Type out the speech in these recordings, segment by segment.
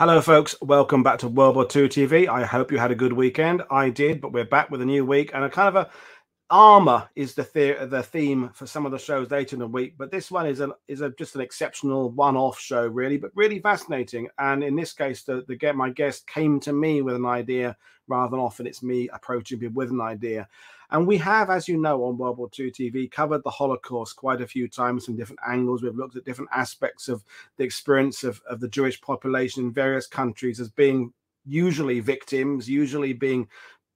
Hello, folks. Welcome back to World War II TV. I hope you had a good weekend. I did, but we're back with a new week and a kind of a armor is the, the the theme for some of the shows later in the week. But this one is a is a just an exceptional one-off show, really, but really fascinating. And in this case, the the get my guest came to me with an idea rather than often it's me approaching people with an idea. And we have, as you know, on World War II TV covered the Holocaust quite a few times from different angles. We've looked at different aspects of the experience of, of the Jewish population in various countries as being usually victims, usually being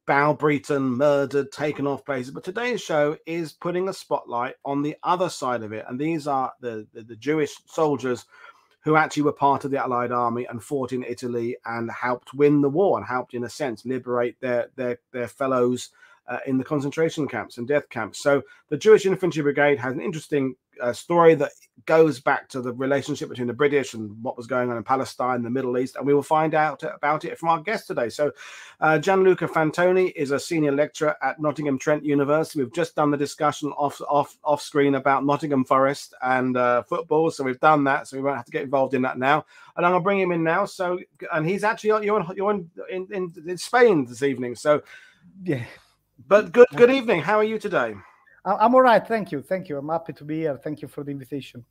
browbeaten, murdered, taken off places. But today's show is putting a spotlight on the other side of it. And these are the, the, the Jewish soldiers who actually were part of the Allied army and fought in Italy and helped win the war and helped, in a sense, liberate their their their fellows uh, in the concentration camps and death camps. So the Jewish Infantry Brigade has an interesting uh, story that goes back to the relationship between the British and what was going on in Palestine, the Middle East, and we will find out about it from our guest today. So, uh, Gianluca Fantoni is a senior lecturer at Nottingham Trent University. We've just done the discussion off off off screen about Nottingham Forest and uh, football, so we've done that, so we won't have to get involved in that now. And I'm going to bring him in now. So, and he's actually you're in, you're in, in, in Spain this evening. So, yeah. But good good evening. How are you today? I'm all right. Thank you. Thank you. I'm happy to be here. Thank you for the invitation.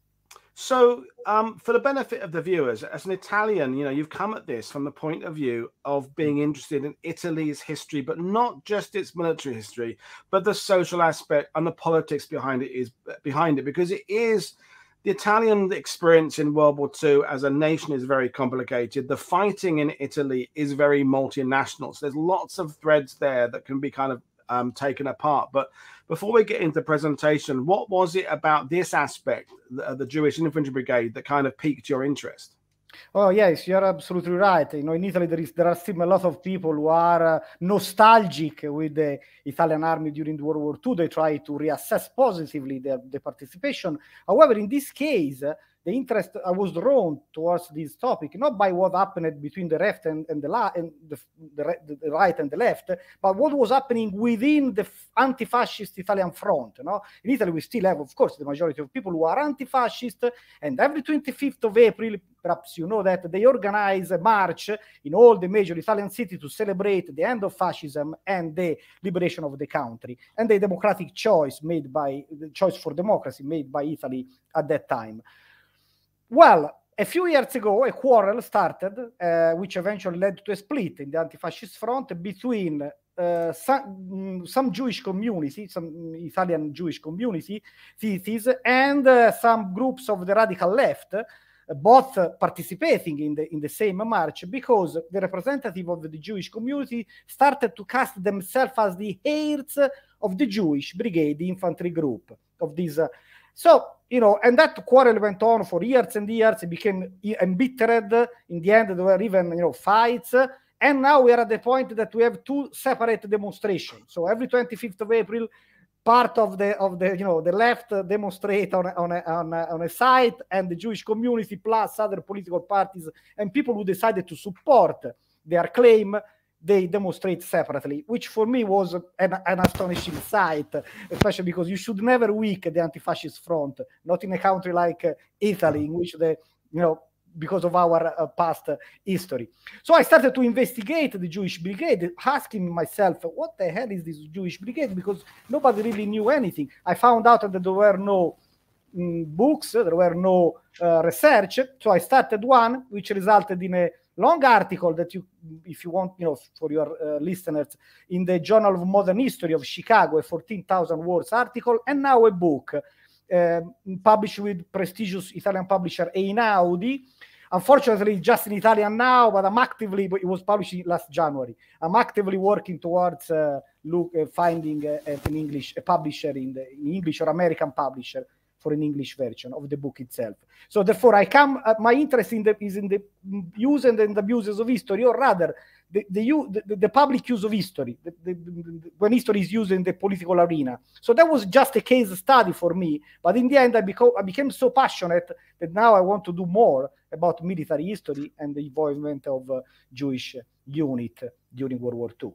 So, um, for the benefit of the viewers, as an Italian, you know, you've come at this from the point of view of being mm. interested in Italy's history, but not just its military history, but the social aspect and the politics behind it is behind it, because it is the Italian experience in World War II as a nation is very complicated. The fighting in Italy is very multinational. So there's lots of threads there that can be kind of um, taken apart. But before we get into the presentation, what was it about this aspect of uh, the Jewish Infantry Brigade that kind of piqued your interest? Oh yes, you're absolutely right. You know, in Italy there is there are still a lot of people who are uh, nostalgic with the Italian army during World War II. They try to reassess positively their, their participation. However, in this case, the interest I was drawn towards this topic, not by what happened between the left and, and the, la- and the, the, the, right and the left, but what was happening within the anti-fascist Italian front. You know? In Italy, we still have, of course, the majority of people who are anti-fascist, and every 25th of April, perhaps you know that they organize a march in all the major Italian cities to celebrate the end of fascism and the liberation of the country and the democratic choice made by the choice for democracy made by Italy at that time. Well, a few years ago, a quarrel started, uh, which eventually led to a split in the anti-fascist front between uh, some, mm, some, Jewish community, some Italian Jewish community, theses, and uh, some groups of the radical left, uh, both participating in the in the same march because the representative of the Jewish community started to cast themselves as the heirs of the Jewish brigade infantry group of these uh, so, you know, and that quarrel went on for years and years. It became embittered. In the end, there were even, you know, fights. And now we are at the point that we have two separate demonstrations. So every 25th of April, part of the of the you know the left demonstrate on on a, on, a, on a site and the Jewish community plus other political parties and people who decided to support their claim they demonstrate separately, which for me was an, an, astonishing sight, especially because you should never weaken the anti-fascist front, not in a country like uh, Italy, in which the, you know, because of our uh, past history. So I started to investigate the Jewish Brigade, asking myself, what the hell is this Jewish Brigade? Because nobody really knew anything. I found out that there were no mm, books, there were no uh, research, so I started one, which resulted in a long article that you, if you want, you know, for your uh, listeners, in the Journal of Modern History of Chicago, a 14,000 words article, and now a book uh, published with prestigious Italian publisher Einaudi. Unfortunately, just in Italian now, but I'm actively, but it was published last January. I'm actively working towards uh, look, uh, finding uh, an English a publisher in the in English or American publisher for an English version of the book itself. So therefore, I come. Uh, my interest in the, is in the use and, and abuses of history, or rather, the the, use, the, the public use of history, the, when history is used in the political arena. So that was just a case study for me. But in the end, I, beco- I became so passionate that now I want to do more about military history and the involvement of uh, Jewish unit during World War II.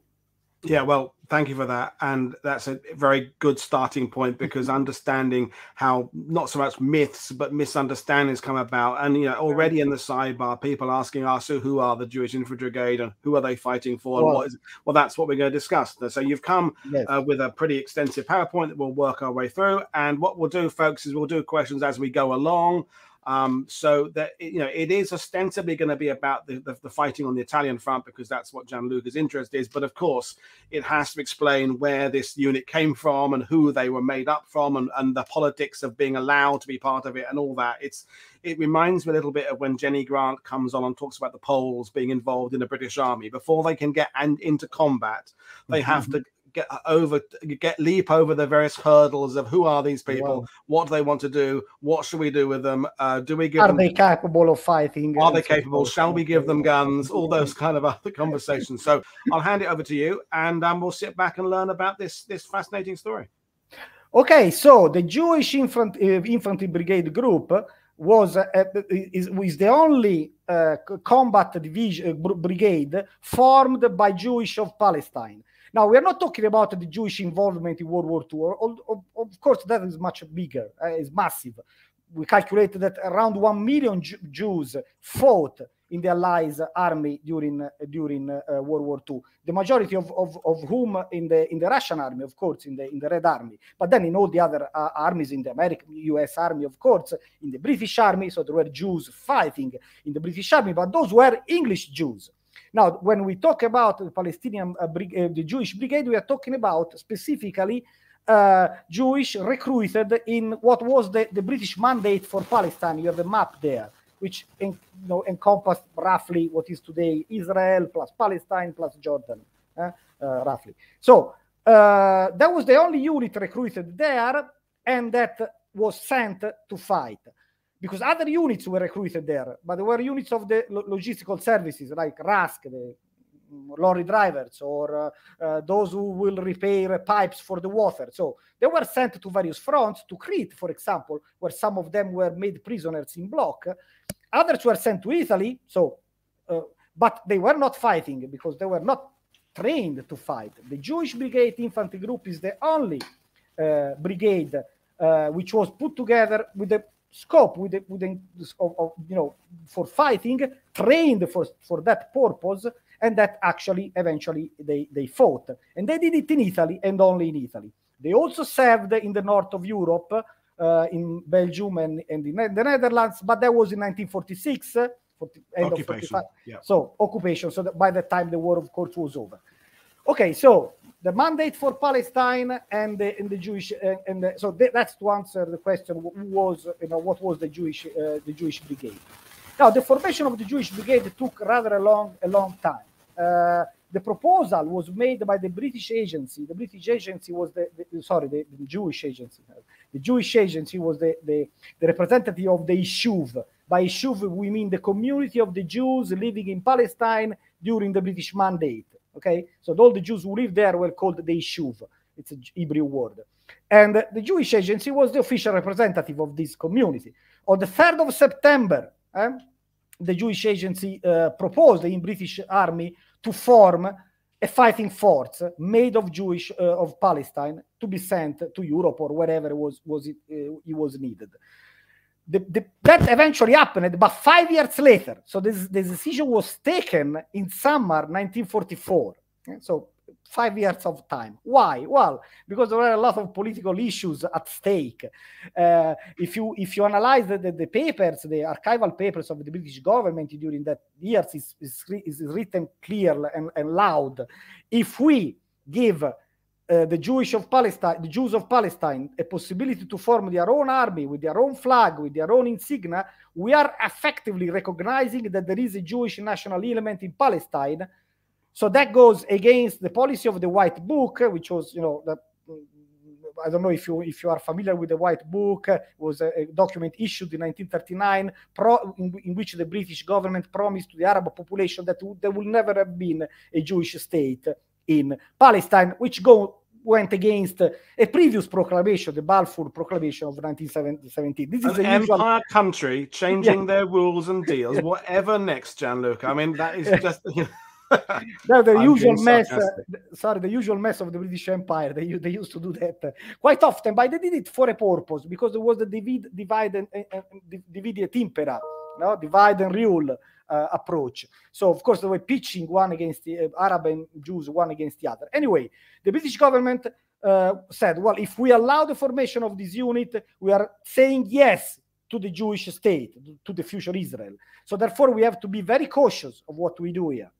Yeah, well, thank you for that. And that's a very good starting point mm-hmm. because understanding how not so much myths, but misunderstandings come about. And, you know, already in the sidebar, people asking us so who are the Jewish Infantry Brigade and who are they fighting for? Well, and what is, well that's what we're going to discuss. So you've come yes. uh, with a pretty extensive PowerPoint that we'll work our way through. And what we'll do, folks, is we'll do questions as we go along. Um, so that you know, it is ostensibly going to be about the, the, the, fighting on the Italian front because that's what Gianluca's interest is. But of course, it has to explain where this unit came from and who they were made up from and, and the politics of being allowed to be part of it and all that. It's it reminds me a little bit of when Jenny Grant comes on and talks about the Poles being involved in the British Army. Before they can get and into combat, they mm-hmm. have to get over get leap over the various hurdles of who are these people wow. what do they want to do what should we do with them uh, do we give are them, they capable of fighting are they capable shall we give them guns all those kind of other conversations so i'll hand it over to you and um, we'll sit back and learn about this this fascinating story okay so the jewish Infant, uh, infantry brigade group was uh, uh is, is, the only uh, combat division uh, brigade formed by Jewish of Palestine. Now, we are not talking about the Jewish involvement in World War II. Of, of course, that is much bigger, uh, eh, it's massive. We calculated that around 1 million Jews fought in the Allies army during uh, during uh, World War II. The majority of, of, of whom in the in the Russian army, of course, in the in the Red Army, but then in all the other uh, armies, in the American U.S. Army, of course, in the British Army. So there were Jews fighting in the British Army, but those were English Jews. Now, when we talk about the Palestinian, uh, uh, the Jewish Brigade, we are talking about specifically uh, Jewish recruited in what was the, the British mandate for Palestine. You have a map there, which en you know, encompassed roughly what is today Israel plus Palestine plus Jordan, eh, uh, roughly. So uh, that was the only unit recruited there, and that was sent to fight because other units were recruited there, but they were units of the logistical services like Rask, the mm, lorry drivers, or uh, uh, those who will repair pipes for the water. So they were sent to various fronts, to Crete, for example, where some of them were made prisoners in block. Others were sent to Italy. So, uh, but they were not fighting because they were not trained to fight. The Jewish Brigade Infantry Group is the only uh, brigade uh, which was put together with the scope with the, with of, of, you know for fighting trained for for that purpose and that actually eventually they they fought and they did it in italy and only in italy they also served in the north of europe uh, in belgium and, and in the netherlands but that was in 1946 uh, 40, occupation. Yeah. so occupation so that by the time the war of course was over okay so the mandate for Palestine and the, and the Jewish and, uh, and the, so th- that's to answer the question who was you know what was the Jewish uh, the Jewish brigade. Now the formation of the Jewish brigade took rather a long a long time. Uh, the proposal was made by the British agency. The British agency was the, the sorry the, the, Jewish agency. The Jewish agency was the, the, the representative of the Yishuv. By Yishuv we mean the community of the Jews living in Palestine during the British mandate. Okay, so all the Jews who lived there were called the Yishuv. It's a Hebrew word. And the Jewish agency was the official representative of this community. On the 3rd of September, eh, the Jewish agency uh, proposed in British army to form a fighting force made of Jewish uh, of Palestine to be sent to Europe or wherever was was it, uh, it was needed the, the, that eventually happened, but five years later. So this, this decision was taken in summer 1944. So five years of time. Why? Well, because there were a lot of political issues at stake. Uh, if you if you analyze the, the, the, papers, the archival papers of the British government during that years is, is, is written clear and, and loud. If we give uh, the Jewish of Palestine, the Jews of Palestine, a possibility to form their own army with their own flag, with their own insignia, we are effectively recognizing that there is a Jewish national element in Palestine. So that goes against the policy of the White Book, which was, you know, that, mm, I don't know if you if you are familiar with the White Book, it uh, was a, a document issued in 1939, pro, in, in, which the British government promised to the Arab population that there will never have been a Jewish state in Palestine, which go, went against a previous proclamation, the Balfour Proclamation of 1917. This is an empire usual... country changing yeah. their rules and deals, whatever next, Gianluca. I mean, that is just. You know. no, the I'm usual mess. Uh, sorry, the usual mess of the British Empire. They, they used to do that uh, quite often, but they did it for a purpose because there was the divide, divide and, and, and impera, no? divide and rule uh, approach. So, of course, they were pitching one against the uh, Arab and Jews, one against the other. Anyway, the British government uh, said, well, if we allow the formation of this unit, we are saying yes to the Jewish state, to the future Israel. So, therefore, we have to be very cautious of what we do here.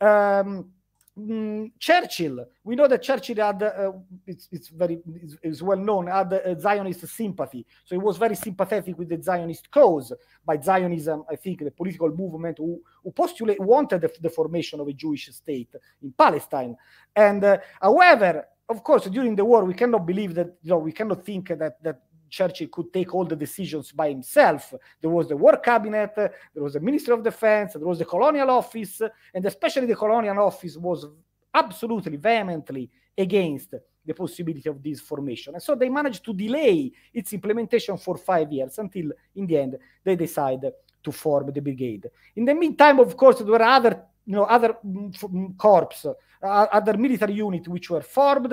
Um, Mm, Churchill, we know that Churchill had, uh, it's, it's, very it's, well known, had a Zionist sympathy. So he was very sympathetic with the Zionist cause. By Zionism, I think the political movement who, who postulate wanted the, the formation of a Jewish state in Palestine. And uh, however, of course, during the war, we cannot believe that you know we cannot think that that Churchill could take all the decisions by himself. There was the War Cabinet, there was the Ministry of Defense, there was the Colonial Office, and especially the Colonial Office was absolutely vehemently against the possibility of this formation. And so they managed to delay its implementation for five years until, in the end, they decide to form the brigade. In the meantime, of course, there were other you know, other mm, mm, corps, uh, other military unit which were formed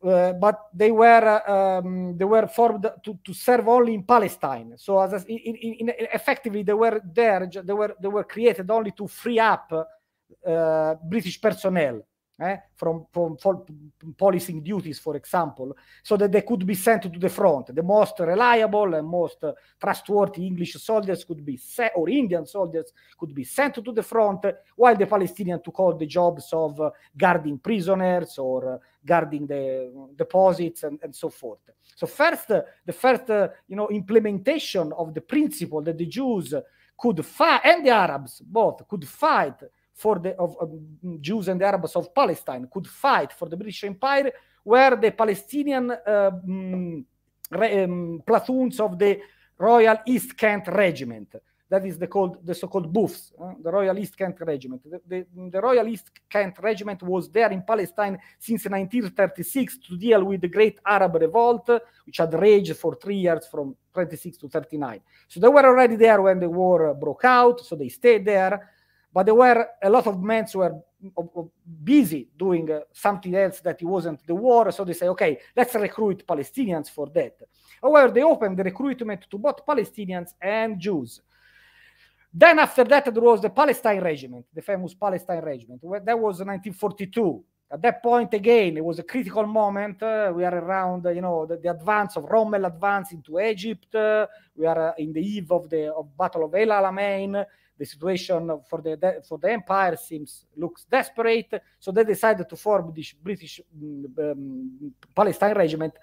uh, but they were uh, um, they were formed to, to serve only in Palestine. So as in, in, in effectively they were there they were they were created only to free up uh, British personnel eh, from, from, from policing duties, for example, so that they could be sent to the front. The most reliable and most uh, trustworthy English soldiers could be sent, or Indian soldiers could be sent to the front, while the Palestinians took all the jobs of uh, guarding prisoners or uh, guarding the uh, deposits and, and, so forth. So first, uh, the first you know implementation of the principle that the Jews could fight and the Arabs both could fight for the of, um, Jews and Arabs of Palestine could fight for the British Empire were the Palestinian uh, mm, um, platoons of the Royal East Kent Regiment. That is the, called, the so-called Buffs, uh, the Royal East Kent Regiment. The, the, the, Royal East Kent Regiment was there in Palestine since 1936 to deal with the Great Arab Revolt, which had raged for three years from 26 to 39. So they were already there when the war broke out, so they stayed there but there were a lot of men who were busy doing uh, something else that it wasn't the war. So they say, okay, let's recruit Palestinians for that. However, they opened the recruitment to both Palestinians and Jews. Then after that, there was the Palestine Regiment, the famous Palestine Regiment. That was 1942. At that point, again, it was a critical moment. Uh, we are around, uh, you know, the, the, advance of Rommel advance into Egypt. Uh, we are uh, in the eve of the of Battle of El Alamein the situation for the for the empire seems looks desperate, so they decided to form this British mm, um, Palestine regiment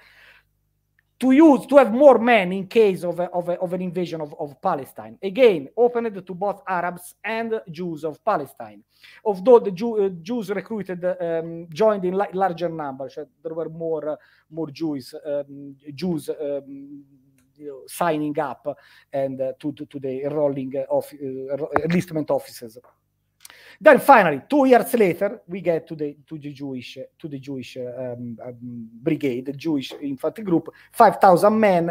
to use to have more men in case of, a, of, a, of, an invasion of, of Palestine. Again, opened to both Arabs and Jews of Palestine. Although the Jew, uh, Jews recruited um, joined in larger numbers, so uh, there were more uh, more Jews um, Jews um, signing up and uh, to, to, the enrolling of uh, enlistment offices. Then finally, two years later, we get to the to the Jewish to the Jewish um, um, brigade, the Jewish infantry group, five thousand men.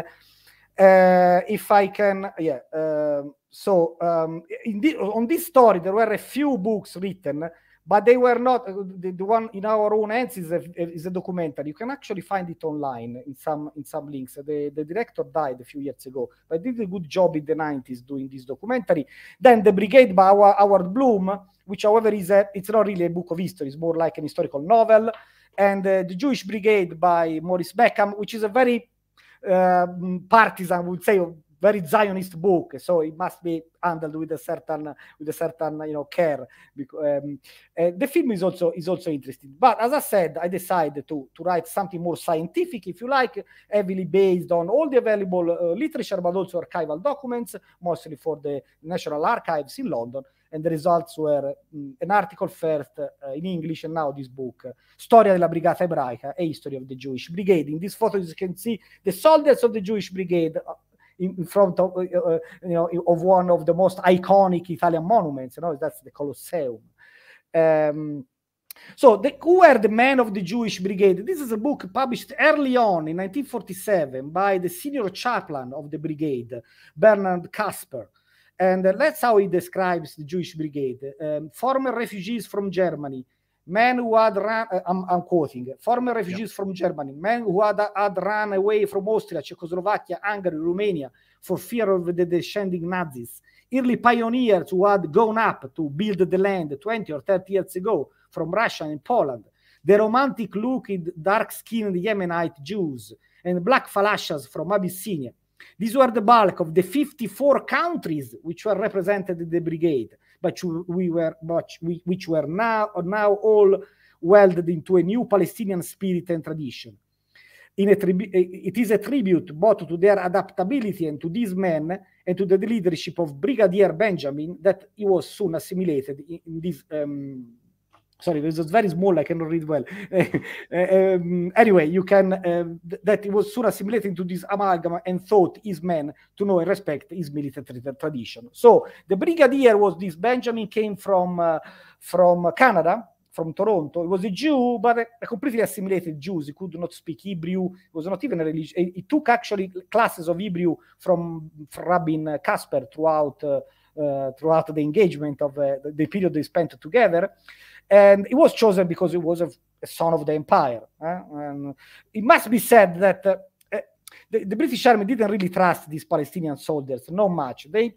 Uh, if I can, yeah. Um, so um, the, on this story, there were a few books written but they were not uh, the, the, one in our own hands is a, is a documentary you can actually find it online in some in some links the, the director died a few years ago but did a good job in the 90s doing this documentary then the brigade by howard bloom which however is a it's not really a book of history it's more like an historical novel and uh, the jewish brigade by maurice beckham which is a very uh, partisan would say very Zionist book, so it must be handled with a certain with a certain you know care. Because, um, uh, the film is also is also interesting, but as I said, I decided to to write something more scientific, if you like, heavily based on all the available uh, literature, but also archival documents, mostly for the National Archives in London. And the results were mm, an article first uh, in English and now this book, Storia della Brigata Ebraica, A History of the Jewish Brigade. In this photo, you can see the soldiers of the Jewish Brigade uh, in, front of uh, uh, uh, you know of one of the most iconic Italian monuments. You know, that's the Colosseum. Um, so, the, who were the men of the Jewish Brigade? This is a book published early on in 1947 by the senior chaplain of the brigade, Bernard Kasper. And uh, that's how he describes the Jewish Brigade um, former refugees from Germany men who had run, uh, I'm, I'm, quoting, former refugees from Germany, men who had, had run away from Austria, Czechoslovakia, Hungary, Romania for fear of the descending Nazis, early pioneers who had gone up to build the land 20 or 30 years ago from Russia and Poland, the romantic looking dark skinned Yemenite Jews, and black falashas from Abyssinia. These were the bulk of the 54 countries which were represented in the brigade but we were much, which were now now all welded into a new Palestinian spirit and tradition. Eh, it is a tribute both to their adaptability and to these men and to the leadership of Brigadier Benjamin that he was soon assimilated in, this. Um, sorry, it was very small. I cannot read well. Eh, um, anyway, you can um, that it was soon assimilated into this amalgam and thought his man to know and respect his military tradition. So the brigadier was this Benjamin came from uh, from Canada. From Toronto, he was a Jew, but a completely assimilated Jew. He could not speak Hebrew. He was not even a religion. He, took actually classes of Hebrew from, from Rabbi Casper throughout uh, uh, throughout the engagement of uh, the period they spent together and it was chosen because it was a, a son of the empire. Eh? And it must be said that uh, eh, the, the, British army didn't really trust these Palestinian soldiers, not much. They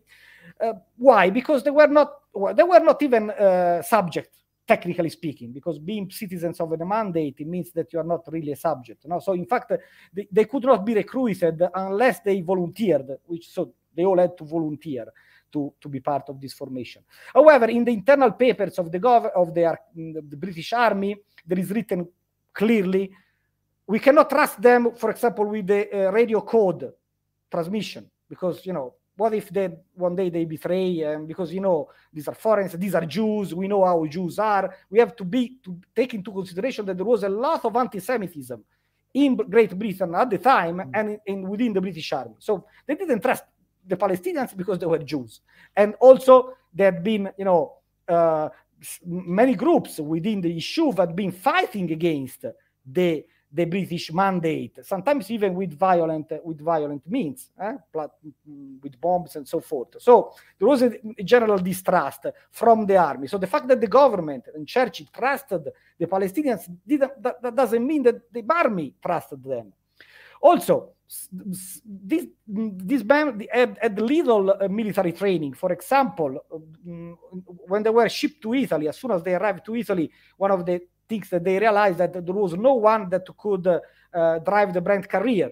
uh, why? Because they were not they were not even uh, subject, technically speaking, because being citizens of the mandate it means that you are not really a subject. No, so in fact uh, they, they could not be recruited unless they volunteered, which so they all had to volunteer to, to be part of this formation. However, in the internal papers of the, gov of the, the British Army, there is written clearly, we cannot trust them, for example, with the uh, radio code transmission, because, you know, what if they one day they betray um, because you know these are foreigners these are jews we know how jews are we have to be to take into consideration that there was a lot of anti-semitism in great britain at the time mm and in, in, within the british army so they didn't trust the Palestinians because they were Jews. And also there have been, you know, uh, many groups within the issue that have been fighting against the the British mandate, sometimes even with violent with violent means, eh? with bombs and so forth. So there was a, general distrust from the army. So the fact that the government and Churchill trusted the Palestinians didn't that, that doesn't mean that the army trusted them. Also, this this band had, had little uh, military training. For example, um, when they were shipped to Italy, as soon as they arrived to Italy, one of the things that they realized that there was no one that could uh, uh, drive the brand carrier.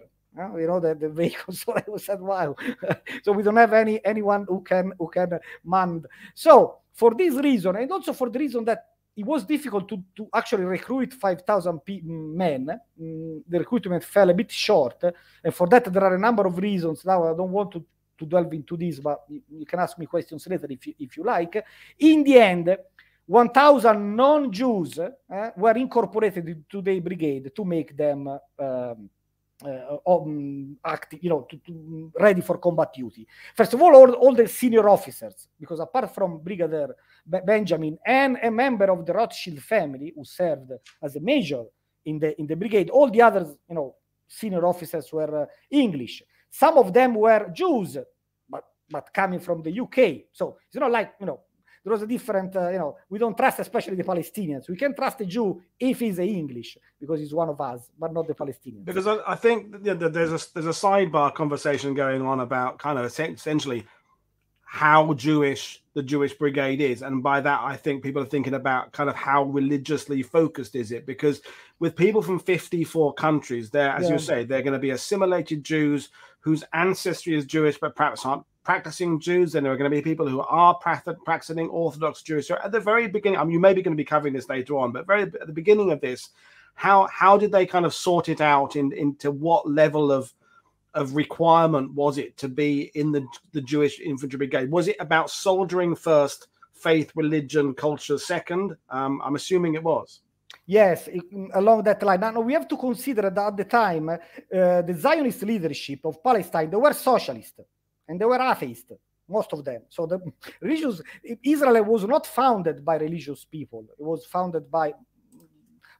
you know the, the vehicle. So I said, "Wow!" so we don't have any anyone who can who can man. So for this reason, and also for the reason that it was difficult to, to actually recruit 5,000 mm, men. Mm, the recruitment fell a bit short. And for that, there are a number of reasons. Now, I don't want to, to delve into this, but you can ask me questions later if you, if you like. In the end, 1,000 non Jews uh, eh, were incorporated into the brigade to make them um, uh, um, active, you know, to, to ready for combat duty. First of all, all, all the senior officers, because apart from Brigadier B Benjamin and a member of the Rothschild family who served as a major in the in the brigade, all the others, you know, senior officers were uh, English. Some of them were Jews, but but coming from the UK. So it's not like you know there was a different, uh, you know, we don't trust especially the Palestinians. We can trust a Jew if he's English because he's one of us, but not the Palestinians. Because I, I think you know, there's a there's a sidebar conversation going on about kind of essentially how Jewish the Jewish Brigade is, and by that I think people are thinking about kind of how religiously focused is it? Because with people from 54 countries, there, as yeah. you say, they're going to be assimilated Jews whose ancestry is Jewish, but perhaps aren't practicing Jews, and there are going to be people who are practicing Orthodox Jews. So at the very beginning, I mean, you may be going to be covering this later on, but very at the beginning of this, how how did they kind of sort it out in, into what level of of requirement was it to be in the the Jewish infantry brigade? Was it about soldiering first, faith, religion, culture second? Um, I'm assuming it was. Yes, along that line. Now, we have to consider that at the time, uh, the Zionist leadership of Palestine, they were socialist and they were atheists, most of them. So the religious Israel was not founded by religious people; it was founded by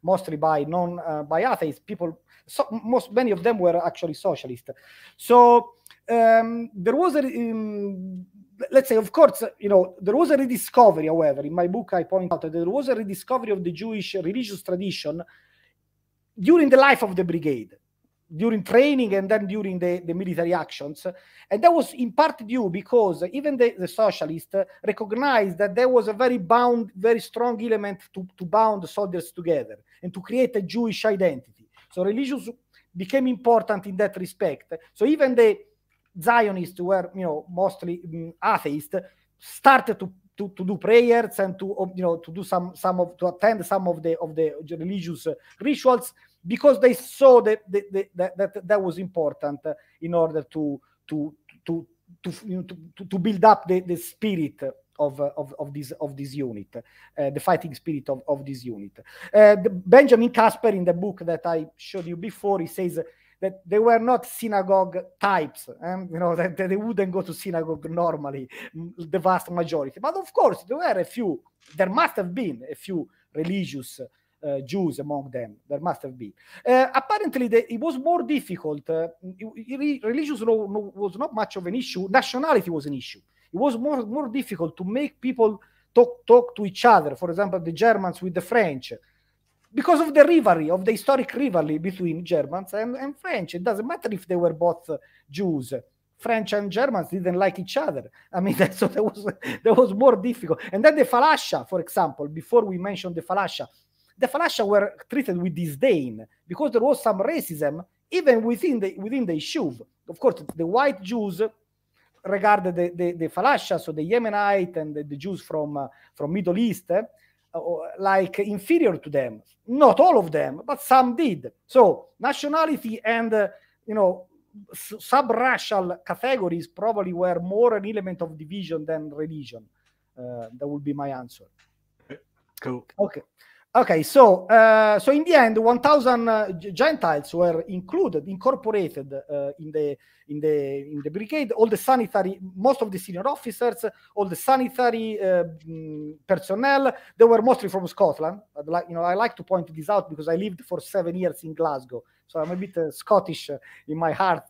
mostly by non uh, by atheist people. So most many of them were actually socialist. So um, there was a. Um, let's say, of course, you know, there was a rediscovery, however, in my book, I point out that there was a rediscovery of the Jewish religious tradition during the life of the brigade during training and then during the, the military actions. And that was in part due because even the, the socialists recognized that there was a very bound, very strong element to, to bound the soldiers together and to create a Jewish identity. So religious became important in that respect. So even the Zionists were, you know, mostly um, atheists, started to, to, to do prayers and to, you know, to do some, some of, to attend some of the, of the religious rituals because they saw that, that that, that, was important in order to to to to, you know, to, to build up the, the spirit of, of, of this of this unit, uh, the fighting spirit of, of this unit. Uh, Benjamin Casper, in the book that I showed you before, he says that they were not synagogue types. Um, you know that, that, they wouldn't go to synagogue normally, the vast majority. But of course, there were a few. There must have been a few religious uh, Jews among them. There must have been. Uh, apparently, the, it was more difficult. Uh, religious law was not much of an issue. Nationality was an issue. It was more, more difficult to make people talk, talk to each other. For example, the Germans with the French, because of the rivalry, of the historic rivalry between Germans and, and French. It doesn't matter if they were both Jews. French and Germans didn't like each other. I mean, that, so that was that was more difficult. And then the falasha, for example, before we mentioned the falasha, the Falasha were treated with disdain because there was some racism even within the within the Shuv. Of course, the white Jews regarded the, the, the Falasha, so the Yemenite and the, the Jews from uh, from Middle East, uh, uh, like inferior to them. Not all of them, but some did. So nationality and uh, you know sub-racial categories probably were more an element of division than religion. Uh, that would be my answer. Cool. Okay. Okay, so uh, so in the end, 1,000 uh, Gentiles were included, incorporated uh, in the in the in the brigade. All the sanitary, most of the senior officers, all the sanitary uh, mm, personnel, they were mostly from Scotland. I'd like you know, I like to point this out because I lived for seven years in Glasgow, so I'm a bit uh, Scottish uh, in my heart.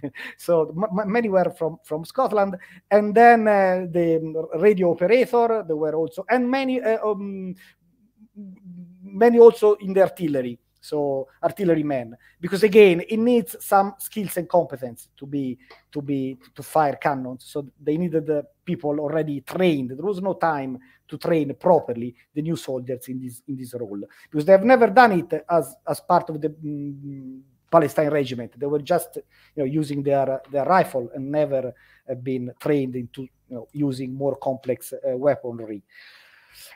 so many were from from Scotland, and then the mm, radio operator, they were also, and many um, many also in the artillery so artillerymen because again it needs some skills and competence to be to be to fire cannons so they needed the people already trained there was no time to train properly the new soldiers in this in this role because they have never done it as as part of the mm, Palestine regiment they were just you know using their their rifle and never been trained into you know using more complex uh, weaponry uh,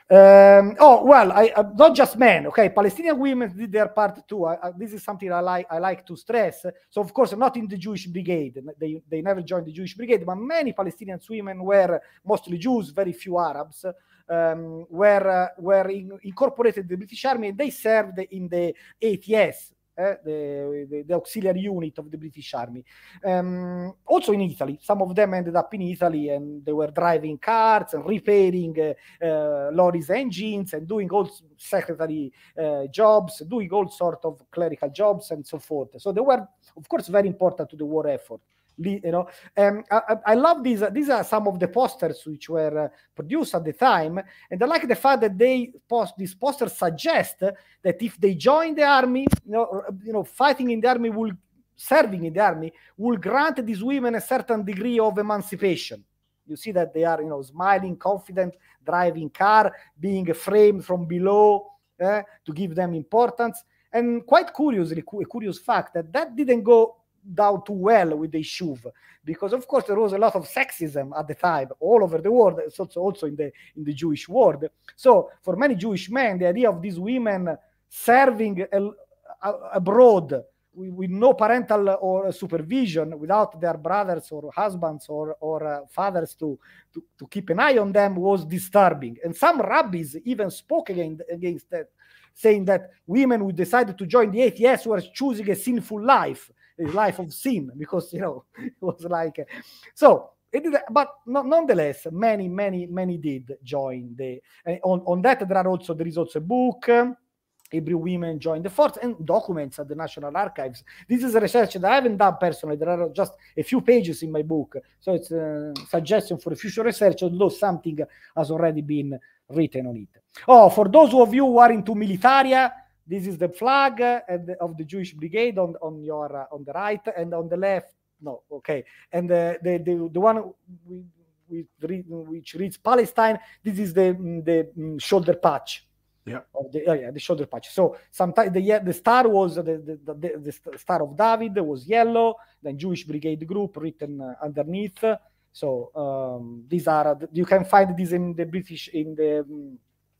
um, oh well, I, uh, not just men. Okay, Palestinian women did their part too. I, I, this is something I like. I like to stress. So of course, not in the Jewish brigade. They they never joined the Jewish brigade, but many Palestinian women were mostly Jews, very few Arabs. Um, were uh, were in, incorporated the British Army and they served in the ATS, Eh, the, the, the, auxiliary unit of the British Army. Um, also in Italy, some of them ended up in Italy and they were driving cars and repairing uh, uh, lorries' engines and doing all secretary jobs, doing all sort of clerical jobs and so forth. So they were, of course, very important to the war effort you know um, I, I, love these these are some of the posters which were uh, produced at the time and i like the fact that they post these posters suggest that if they join the army you know you know fighting in the army will serving in the army will grant these women a certain degree of emancipation you see that they are you know smiling confident driving car being framed from below eh, to give them importance and quite curiously a curious fact that that didn't go down too well with the shuv because of course there was a lot of sexism at the time all over the world so also in the in the jewish world so for many jewish men the idea of these women serving abroad with no parental or supervision without their brothers or husbands or, or uh, fathers to, to, to keep an eye on them was disturbing and some rabbis even spoke against, against that saying that women who decided to join the A.T.S. were choosing a sinful life his life of sin because you know it was like so did, but nonetheless, many, many, many did join the. Eh, on, on that, there are also there is also a book. every Hebrew women joined the force and documents at the National Archives. This is research that I haven't done personally. There are just a few pages in my book, so it's a suggestion for future research, although something has already been written on it. Oh, for those of you who are into militaria, this is the flag uh, and of the Jewish Brigade on on your uh, on the right and on the left. No, okay, and uh, the the the one which reads Palestine. This is the mm, the mm, shoulder patch. Yeah. Of the, oh yeah, the shoulder patch. So sometimes the yeah, the star was the, the, the, the star of David was yellow. Then Jewish Brigade Group written underneath. So um, these are you can find this in the British in the mm,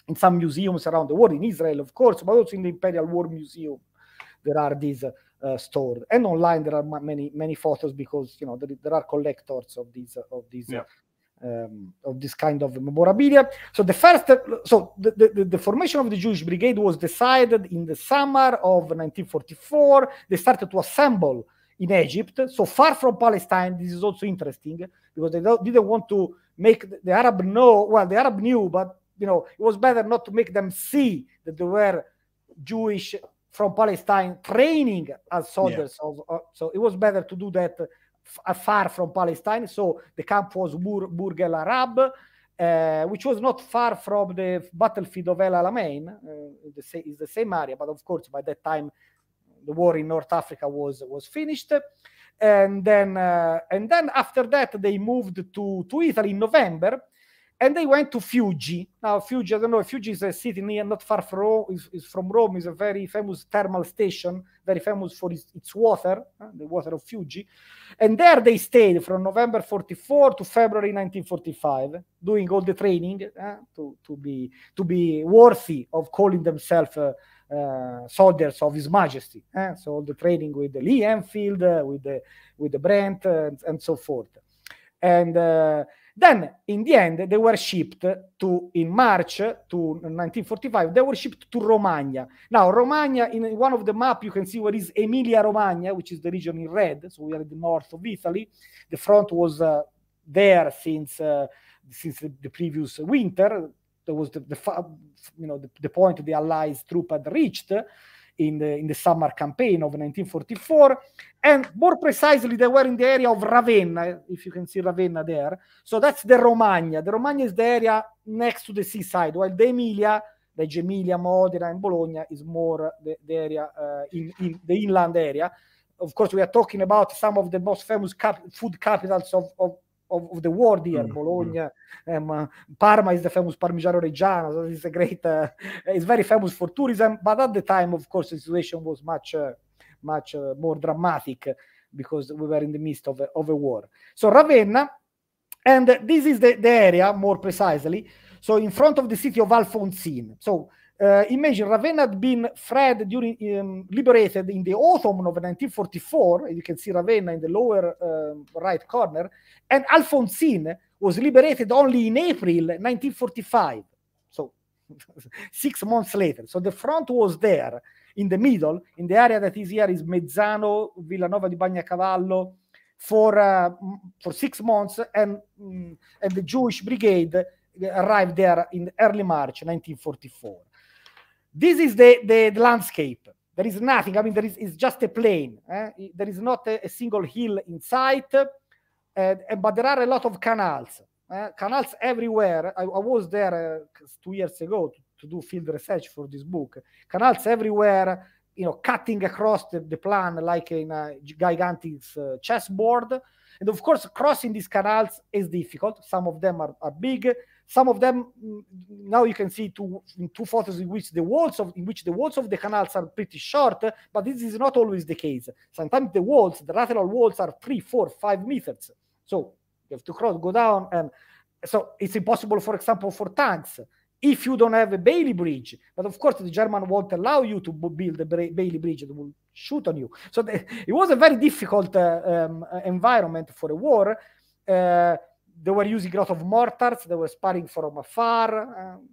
in some museums around the world, in Israel, of course, but also in the Imperial War Museum, there are these uh, stored. And online, there are many many photos because you know there, there are collectors of these uh, of these. Yeah. Um, of this kind of memorabilia. So the first, uh, so the, the, the, formation of the Jewish Brigade was decided in the summer of 1944. They started to assemble in Egypt, so far from Palestine. This is also interesting because they didn't want to make the Arab know. Well, the Arab knew, but you know, it was better not to make them see that they were Jewish from Palestine training as soldiers. Yeah. Of, uh, so it was better to do that uh, far from Palestine. So the camp was Bur- Burg el Arab, uh, which was not far from the battlefield of El Alamein. Uh, the the same area, but of course by that time the war in North Africa was was finished. And then uh, and then after that they moved to to Italy in November and they went to Fuji. Now, Fuji, I don't know, Fuji is a city near, not far from Rome, is, is from Rome, is a very famous thermal station, very famous for its, its water, uh, the water of Fuji. And there they stayed from November 44 to February 1945, doing all the training uh, to, to, be, to be worthy of calling themselves uh, uh, soldiers of His Majesty. Eh? So all the training with the Lee Enfield, uh, with the with the Brent, uh, and, and, so forth. And then, in the end, they were shipped to, in March to 1945, they were shipped to Romagna. Now, Romagna, in one of the map, you can see where is Emilia-Romagna, which is the region in red, so we are in the north of Italy. The front was uh, there since, uh, since the previous winter. There was the, the you know, the, the point the Allies' troop had reached in the, in the summer campaign of 1944. And more precisely, they were in the area of Ravenna, if you can see Ravenna there. So that's the Romagna. The Romagna is the area next to the seaside, while the Emilia, the Emilia, Modena, and Bologna is more the, the area uh, in, in the inland area. Of course, we are talking about some of the most famous cap- food capitals of, of of, of the world here, mm Bologna. Mm. Um, uh, Parma is the famous Parmigiano Reggiano. So it's a great, uh, it's very famous for tourism. But at the time, of course, the situation was much, uh, much uh, more dramatic because we were in the midst of a, of a war. So Ravenna, and this is the, the area more precisely. So in front of the city of Alfonsine. So uh, imagine Ravenna had been freed during um, liberated in the autumn of 1944. You can see Ravenna in the lower um, right corner, and Alfonsine was liberated only in April 1945. So six months later. So the front was there in the middle, in the area that is here is Mezzano, Villanova di Bagnacavallo, for uh, for six months, and mm, and the Jewish Brigade eh, arrived there in early March 1944. This is the, the, landscape. There is nothing. I mean, there is it's just a plain. Eh? There is not a, a, single hill in sight, uh, but there are a lot of canals. Uh, canals everywhere. I, I was there uh, two years ago to, to, do field research for this book. Canals everywhere, you know, cutting across the, the plan like in a gigantic uh, chessboard. And of course, crossing these canals is difficult. Some of them are, are big, some of them mm, now you can see two in two photos in which the walls of in which the walls of the canals are pretty short, but this is not always the case. Sometimes the walls, the lateral walls, are three, four, five meters. So you have to cross, go down, and so it's impossible, for example, for tanks if you don't have a Bailey Bridge. But of course, the German won't allow you to build a Bailey Bridge; they will shoot on you. So the, it was a very difficult uh, um, uh, environment for a war. Uh, they were using a lot of mortars, they were sparring from afar. Um,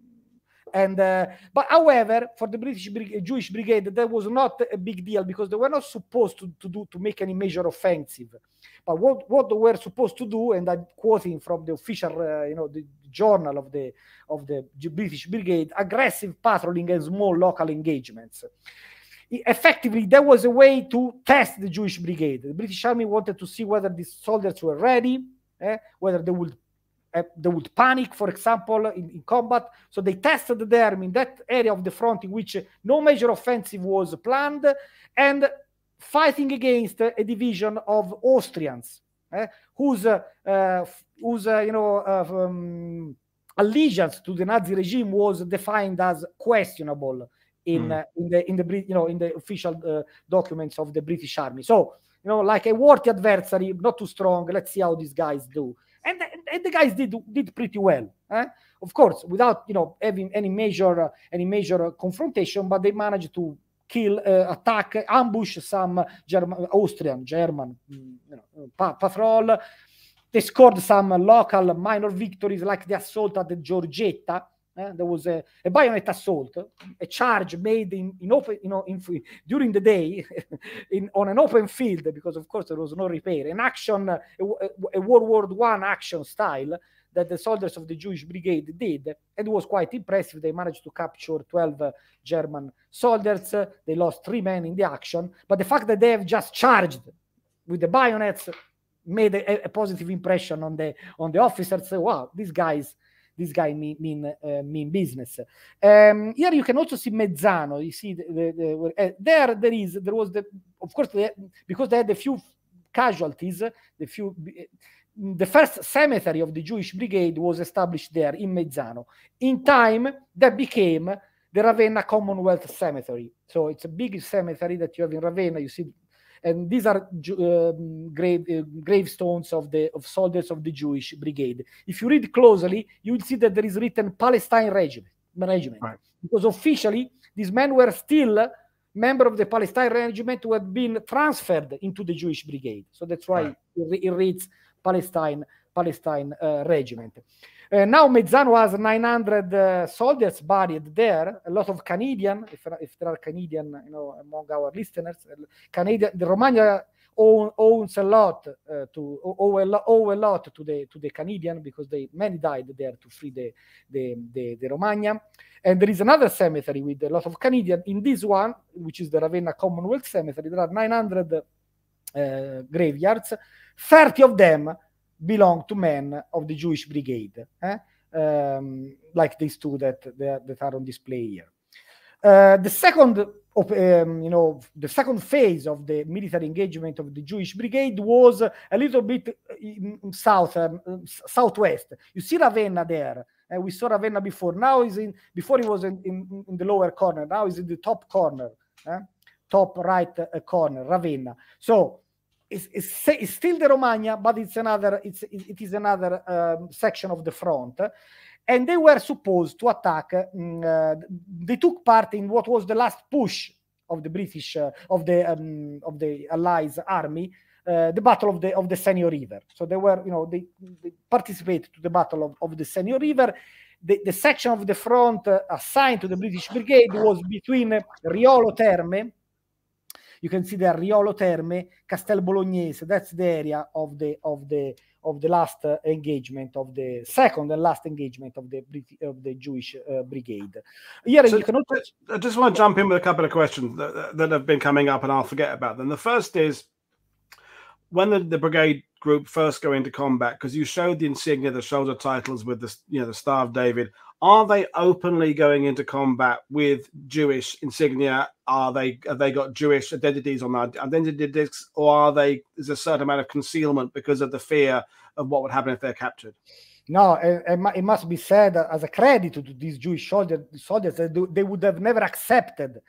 and uh, but however for the british Brig jewish brigade that was not a big deal because they were not supposed to, to do to make any major offensive but what what they were supposed to do and i'm quoting from the official uh, you know the journal of the of the british brigade aggressive patrolling and small local engagements effectively that was a way to test the jewish brigade the british army wanted to see whether these soldiers were ready eh, whether they would uh, they would panic, for example, in, in, combat. So they tested them in that area of the front in which no major offensive was planned and fighting against a division of Austrians eh, whose, uh, uh, whose eh, you know, um, allegiance to the Nazi regime was defined as questionable in, mm. in, the, in the, you know, in the official documents of the British army. So you know, like a worthy adversary, not too strong. Let's see how these guys do. And, and the guys did did pretty well. Eh? Of course, without you know having any major uh, any major uh, confrontation, but they managed to kill, uh, attack, ambush some German, Austrian, German, you know, pa- patrol. They scored some local minor victories, like the assault at the Giorgetta, Eh? there was a, a bayonet assault, a charge made in, in open, you know, in, during the day in, on an open field because, of course, there was no repair. An action, a, a World War One action style that the soldiers of the Jewish Brigade did, and it was quite impressive. They managed to capture 12 uh, German soldiers. Uh, they lost three men in the action, but the fact that they have just charged with the bayonets made a, a positive impression on the on the officers. So, wow, these guys this guy mean mean, uh, mean business. Um, here you can also see Mezzano. You see the, the, the, uh, there there is there was the of course they, because they had a few casualties, the few. Eh, the first cemetery of the Jewish Brigade was established there in Mezzano. In time, that became the Ravenna Commonwealth Cemetery. So it's a big cemetery that you have in Ravenna. You see and these are um, grave, uh, gravestones of the of soldiers of the Jewish brigade. If you read closely, you will see that there is written Palestine Regiment, regiment right. because officially these men were still member of the Palestine Regiment who had been transferred into the Jewish brigade. So that's why right. it, it reads Palestine Palestine uh, Regiment. Uh, now Mezzano has 900 uh, soldiers buried there. A lot of Canadian, if, if there are Canadian, you know, among our listeners, uh, Canadian, the Romania own, owns a lot uh, to owe a, lo- owe a lot to the to the Canadian because they many died there to free the the, the the And there is another cemetery with a lot of Canadian. In this one, which is the Ravenna Commonwealth Cemetery, there are 900 uh, graveyards. 30 of them belong to men of the Jewish Brigade, eh? um, like these two that, that, that are on display here. Uh, the second, um, you know, the second phase of the military engagement of the Jewish Brigade was a little bit uh, south, um, southwest. You see Ravenna there. Uh, we saw Ravenna before. Now is in before it was in, in, in, the lower corner. Now is in the top corner, eh? top right uh, corner, Ravenna. So it's, it's, it's still the Romagna, but it's another, it's, it is another um, section of the front. And they were supposed to attack, mm, uh, they took part in what was the last push of the British, uh, of, the, um, of the Allies army, uh, the battle of the of the Senio River. So they were, you know, they, they participated to the battle of, of the Senio River. The, the section of the front uh, assigned to the British Brigade was between Riolo Terme, you can see there Riolo Terme, Castel Bolognese. That's the area of the of the of the last uh, engagement of the second and last engagement of the of the Jewish uh, brigade. Here so, also... I just want to jump in with a couple of questions that, that have been coming up, and I'll forget about them. The first is when the, the brigade group first go into combat, because you showed the insignia, the shoulder titles with the you know the Star of David, are they openly going into combat with Jewish insignia? Are they have they got Jewish identities on their identity discs, or are they there's a certain amount of concealment because of the fear of what would happen if they're captured? No, it, must be said as a credit to these Jewish soldiers, soldiers they would have never accepted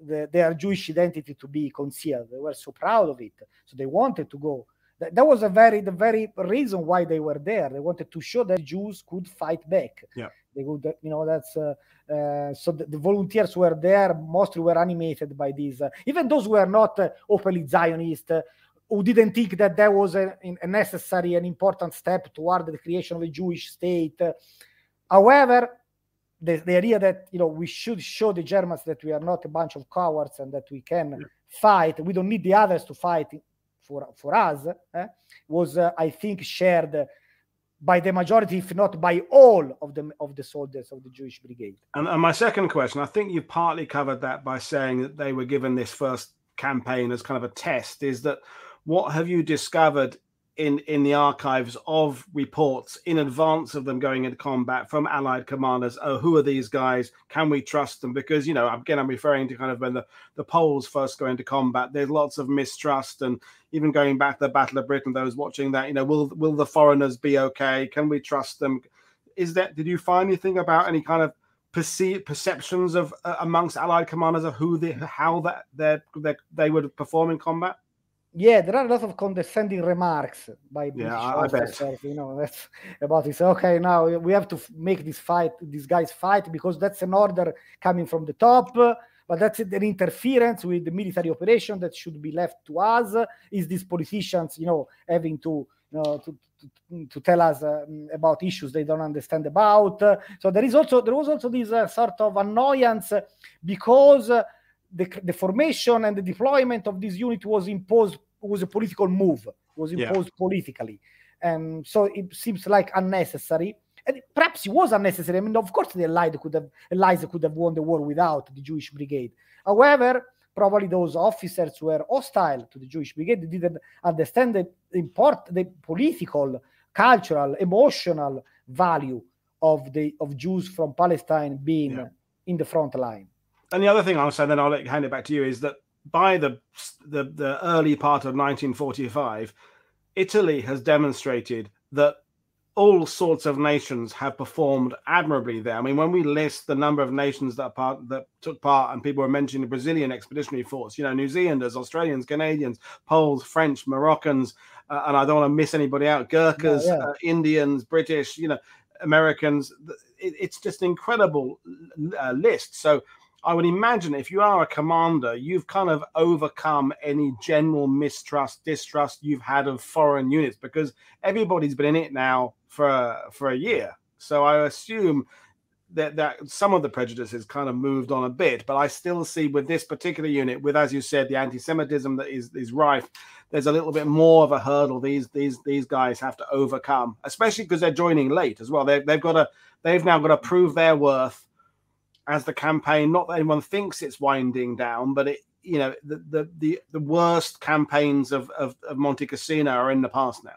the, their Jewish identity to be concealed. They were so proud of it, so they wanted to go. That, that was a very the very reason why they were there. They wanted to show that Jews could fight back. Yeah, they would. Uh, you know, that's uh, uh, so. The, the, volunteers were there. Mostly were animated by these. Uh, even those who were not uh, openly Zionist. Uh, who didn't think that that was a, a, necessary and important step toward the creation of a Jewish state. however, the, the idea that you know we should show the Germans that we are not a bunch of cowards and that we can fight. We don't need the others to fight for for us. Eh? Was uh, I think shared by the majority, if not by all of the of the soldiers of the Jewish Brigade. And, and my second question, I think you partly covered that by saying that they were given this first campaign as kind of a test. Is that what have you discovered in in the archives of reports in advance of them going into combat from allied commanders oh who are these guys can we trust them because you know again i'm referring to kind of when the the poles first go into combat there's lots of mistrust and even going back to the battle of britain those watching that you know will will the foreigners be okay can we trust them is that did you find anything about any kind of perceived perceptions of uh, amongst allied commanders of who the how that they they would perform in combat yeah, there are a lot of condescending remarks by British yeah, officers, you know, that's about it. okay, now we have to f- make this fight, these guys fight, because that's an order coming from the top. But that's an interference with the military operation that should be left to us. Is these politicians, you know, having to, you know, to, to, to tell us uh, about issues they don't understand about? so there is also there was also this uh, sort of annoyance because. Uh, the, the formation and the deployment of this unit was imposed was a political move was imposed yeah. politically and so it seems like unnecessary and perhaps it was unnecessary i mean of course the allied could have eliza could have won the war without the jewish brigade however probably those officers were hostile to the jewish brigade they didn't understand the import the political cultural emotional value of the of jews from palestine being yeah. in the front line and the other thing I'll say, then I'll hand it back to you, is that by the the, the early part of 1945, Italy has demonstrated that all sorts of nations have performed admirably there. I mean, when we list the number of nations that part that took part, and people were mentioning the Brazilian expeditionary force, you know, New Zealanders, Australians, Canadians, Poles, French, Moroccans, uh, and I don't want to miss anybody out. Gurkhas, yeah, yeah. Uh, Indians, British, you know, Americans. It, it's just an incredible uh, list. So I would imagine if you are a commander, you've kind of overcome any general mistrust, distrust you've had of foreign units because everybody's been in it now for for a year. So I assume that that some of the prejudices kind of moved on a bit, but I still see with this particular unit, with as you said, the anti-Semitism that is is rife, there's a little bit more of a hurdle these these these guys have to overcome, especially because they're joining late as well. They, they've got to they've now got to prove their worth as the campaign. Not that anyone thinks it's winding down, but it you know the the the, the worst campaigns of, of, of Monte Cassino are in the past now.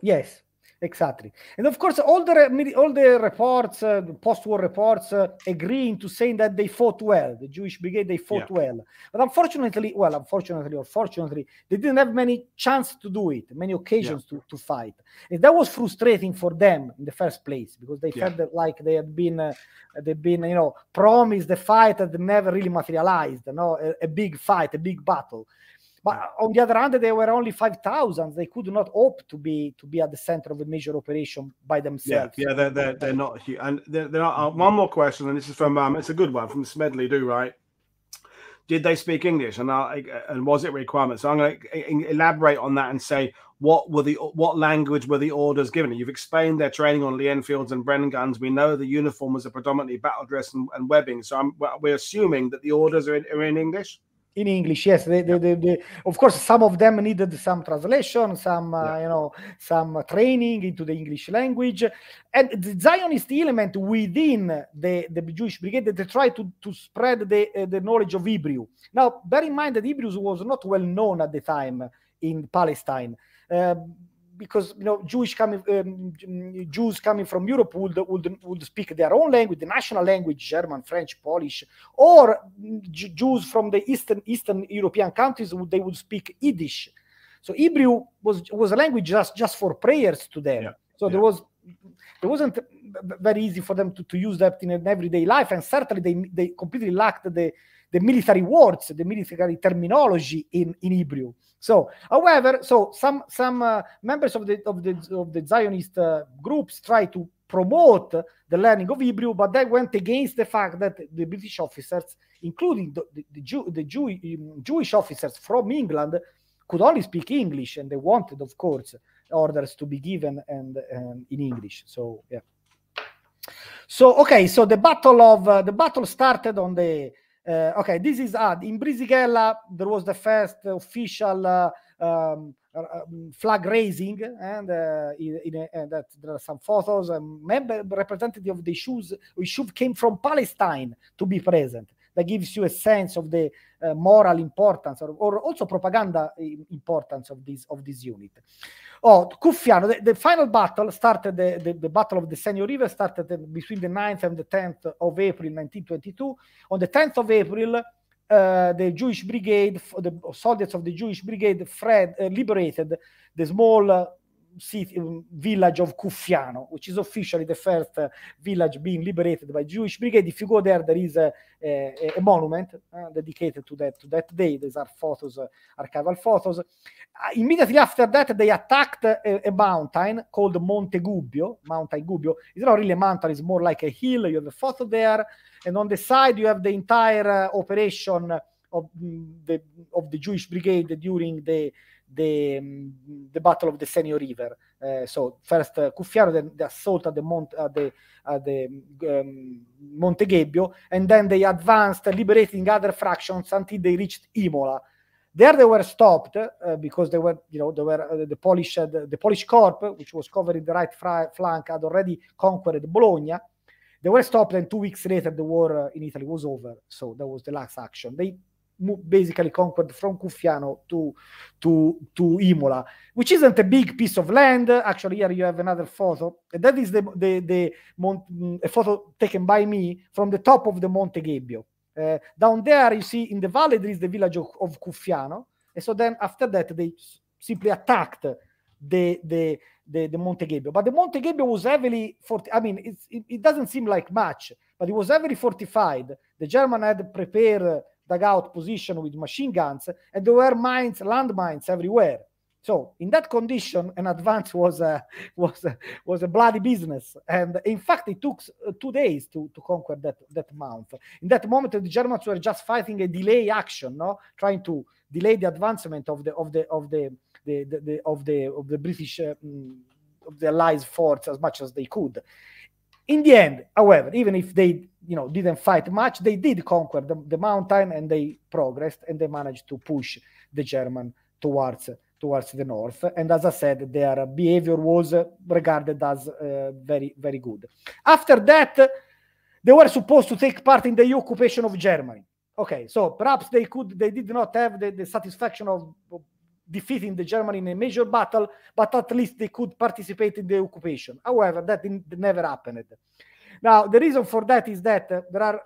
Yes, Exactly. And of course, all the all the reports, uh, post-war reports, uh, agreeing to saying that they fought well. The Jewish Brigade they fought yeah. well, but unfortunately, well, unfortunately or fortunately, they didn't have many chance to do it, many occasions yeah. to, to fight, and that was frustrating for them in the first place because they yeah. felt that, like they had been uh, they've been you know promised the fight that never really materialized, you know, a, a big fight, a big battle. But on the other hand, there were only 5,000. They could not hope to be to be at the center of a major operation by themselves. Yeah, yeah they're, they're, they're not And there, are uh, one more question, and this is from, um, it's a good one from Smedley Do, right? Did they speak English, and I, and was it requirement? So I'm going to elaborate on that and say what were the what language were the orders given? You've explained their training on Lee Enfields and Bren guns. We know the uniform was a predominantly battle dress and, and webbing. So I'm, we're assuming that the orders are in, are in English in English. Yes, they, they, they, they, of course, some of them needed some translation, some uh, you know, some training into the English language, and the Zionist element within the, the Jewish Brigade they tried to, to spread the uh, the knowledge of Hebrew. Now, bear in mind that Hebrew was not well known at the time in Palestine. Uh, because you know Jewish coming um, Jews coming from Europe would, would would speak their own language, the national language, German, French, Polish, or J Jews from the Eastern Eastern European countries would they would speak Yiddish. So Hebrew was was a language just just for prayers to them. Yeah. So yeah. there was it wasn't very easy for them to, to use that in an everyday life, and certainly they they completely lacked the the military words, the military terminology in, in Hebrew. So, however, so some some uh, members of the of the of the Zionist uh, groups try to promote the learning of Hebrew, but they went against the fact that the British officers, including the, the, the, Jew, the Jew, um, Jewish officers from England, could only speak English, and they wanted, of course, orders to be given and, um, in English. So yeah. So okay, so the battle of uh, the battle started on the uh, okay, this is ad. Ah, in Brisighella, there was the first official uh, um, flag raising, and uh, in, in a, and that there are some photos. A member representative of the issues, issue came from Palestine to be present that gives you a sense of the uh, moral importance or, or, also propaganda importance of this of this unit. Oh, Cuffiano, the, the final battle started the, the, the, Battle of the Senio River started between the 9th and the 10th of April 1922. On the 10th of April, uh, the Jewish Brigade, the soldiers of the Jewish Brigade, Fred, uh, liberated the small uh, city, village of Kufiano, which is officially the first eh, village being liberated by Jewish brigade. If you go there, there is a, a, a monument eh, dedicated to that to that day. These are photos, eh, archival photos. Ah, immediately after that, they attacked a, a mountain called Monte Gubbio. Mountain Gubbio is not really a mountain; it's more like a hill. You have a photo there, and on the side you have the entire operation of mm, the of the Jewish brigade during the the mm, the Battle of the Senio River. Uh, so first uh, eh, Cuffiaro, then the assault at the Mont at the, at the um, Monte Gebbio, and then they advanced, liberating other fractions until they reached Imola. There they were stopped uh, because they were, you know, they were the Polish the, the, Polish corps, which was covering the right flank, had already conquered Bologna. They were stopped, and two weeks later, the war in Italy was over. So that was the last action. They basically conquered from Kufiano to, to, to Imola, which isn't a big piece of land. Actually, here you have another photo. That is the, the, the Mont- mm, a photo taken by me from the top of the Monte Gabbio. Uh, down there, you see in the valley, there is the village of, of Cuffiano. And so then after that, they simply attacked the, the, the, the Monte Gabbio. But the Monte Gabbio was heavily, forti- I mean, it, it doesn't seem like much, but it was heavily fortified. The German had prepared dugout position with machine guns, and there were mines, landmines everywhere. So in that condition, an advance was a, was a, was a bloody business, and in fact, it took uh, two days to, to conquer that that mount. In that moment, the Germans were just fighting a delay action, no, trying to delay the advancement of the of the of the, the, the, the of the of the British uh, mm, of the Allies force as much as they could. In the end, however, even if they you know didn't fight much, they did conquer the, the mountain and they progressed and they managed to push the German towards towards the north. And as I said, their behavior was regarded as uh, very very good. After that, they were supposed to take part in the occupation of Germany. Okay, so perhaps they could they did not have the, the satisfaction of, of defeating the German in a major battle, but at least they could participate in the occupation. However, that never happened. Now, the reason for that is that uh, there are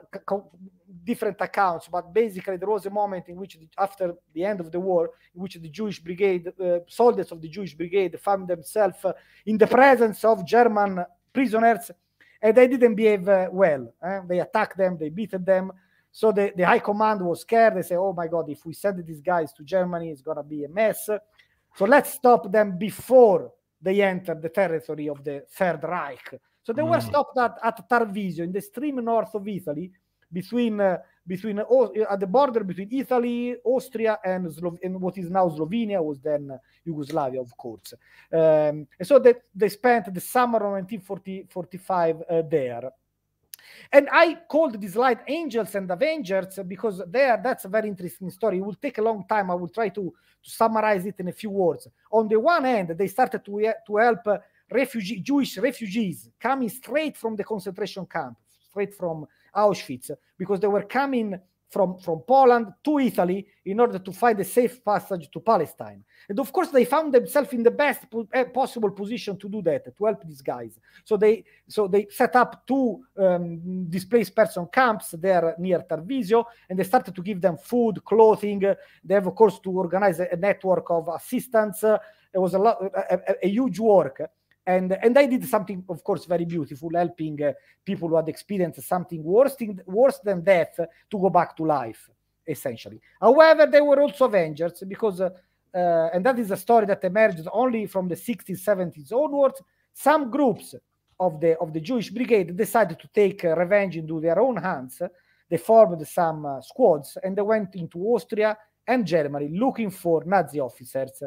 different accounts, but basically there was a moment in which, the, after the end of the war, in which the Jewish brigade, uh, soldiers of the Jewish brigade, found themselves uh, in the presence of German prisoners, and they didn't behave uh, well. Eh? They attacked them, they beat them, so the, the high command was scared. They say, oh my God, if we send these guys to Germany, it's going to be a mess. So let's stop them before they enter the territory of the Third Reich. So they mm. were stopped at, at Tarvisio in the extreme north of Italy, between uh, between uh, uh, at the border between Italy, Austria, and, Slo- and what is now Slovenia was then uh, Yugoslavia, of course. Um, and so they, they spent the summer of 1945 uh, there. And I called this light Angels and Avengers because there that's a very interesting story. It will take a long time. I will try to, to summarize it in a few words. On the one hand, they started to, to help uh, refugee, Jewish refugees coming straight from the concentration camp, straight from Auschwitz, because they were coming – from, from Poland to Italy in order to find a safe passage to Palestine. And of course, they found themselves in the best eh, possible position to do that, to help these guys. So they so they set up two um, displaced person camps there near Tarvisio, and they started to give them food, clothing. They have, of course, to organize a, a network of assistance. Uh, it was a lot, a, a, a huge work and and I did something, of course, very beautiful, helping uh, people who had experienced something worse, in, worse than death to go back to life, essentially. However, they were also Avengers because, uh, uh, and that is a story that emerged only from the 60s, 70s onwards. Some groups of the of the Jewish Brigade decided to take uh, revenge into their own hands. They formed some uh, squads and they went into Austria and Germany looking for Nazi officers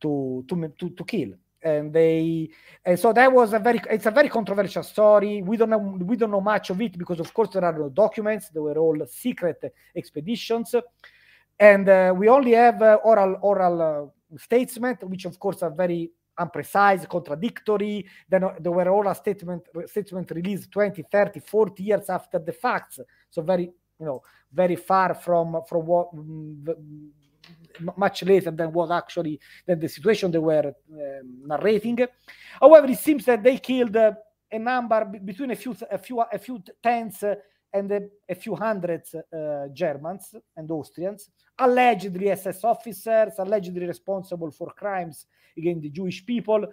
to to, to, to kill and they and so that was a very it's a very controversial story we don't know we don't know much of it because of course there are no documents they were all secret expeditions and uh, we only have uh, oral oral uh, statements which of course are very unprecise contradictory then there were all a statement statement released 20 30 40 years after the facts so very you know very far from from what mm, much later than what actually than the situation they were um, narrating. However, it seems that they killed uh, a number between a few a few a few tens uh, and a, a, few hundreds uh, Germans and Austrians, allegedly SS officers, allegedly responsible for crimes against the Jewish people.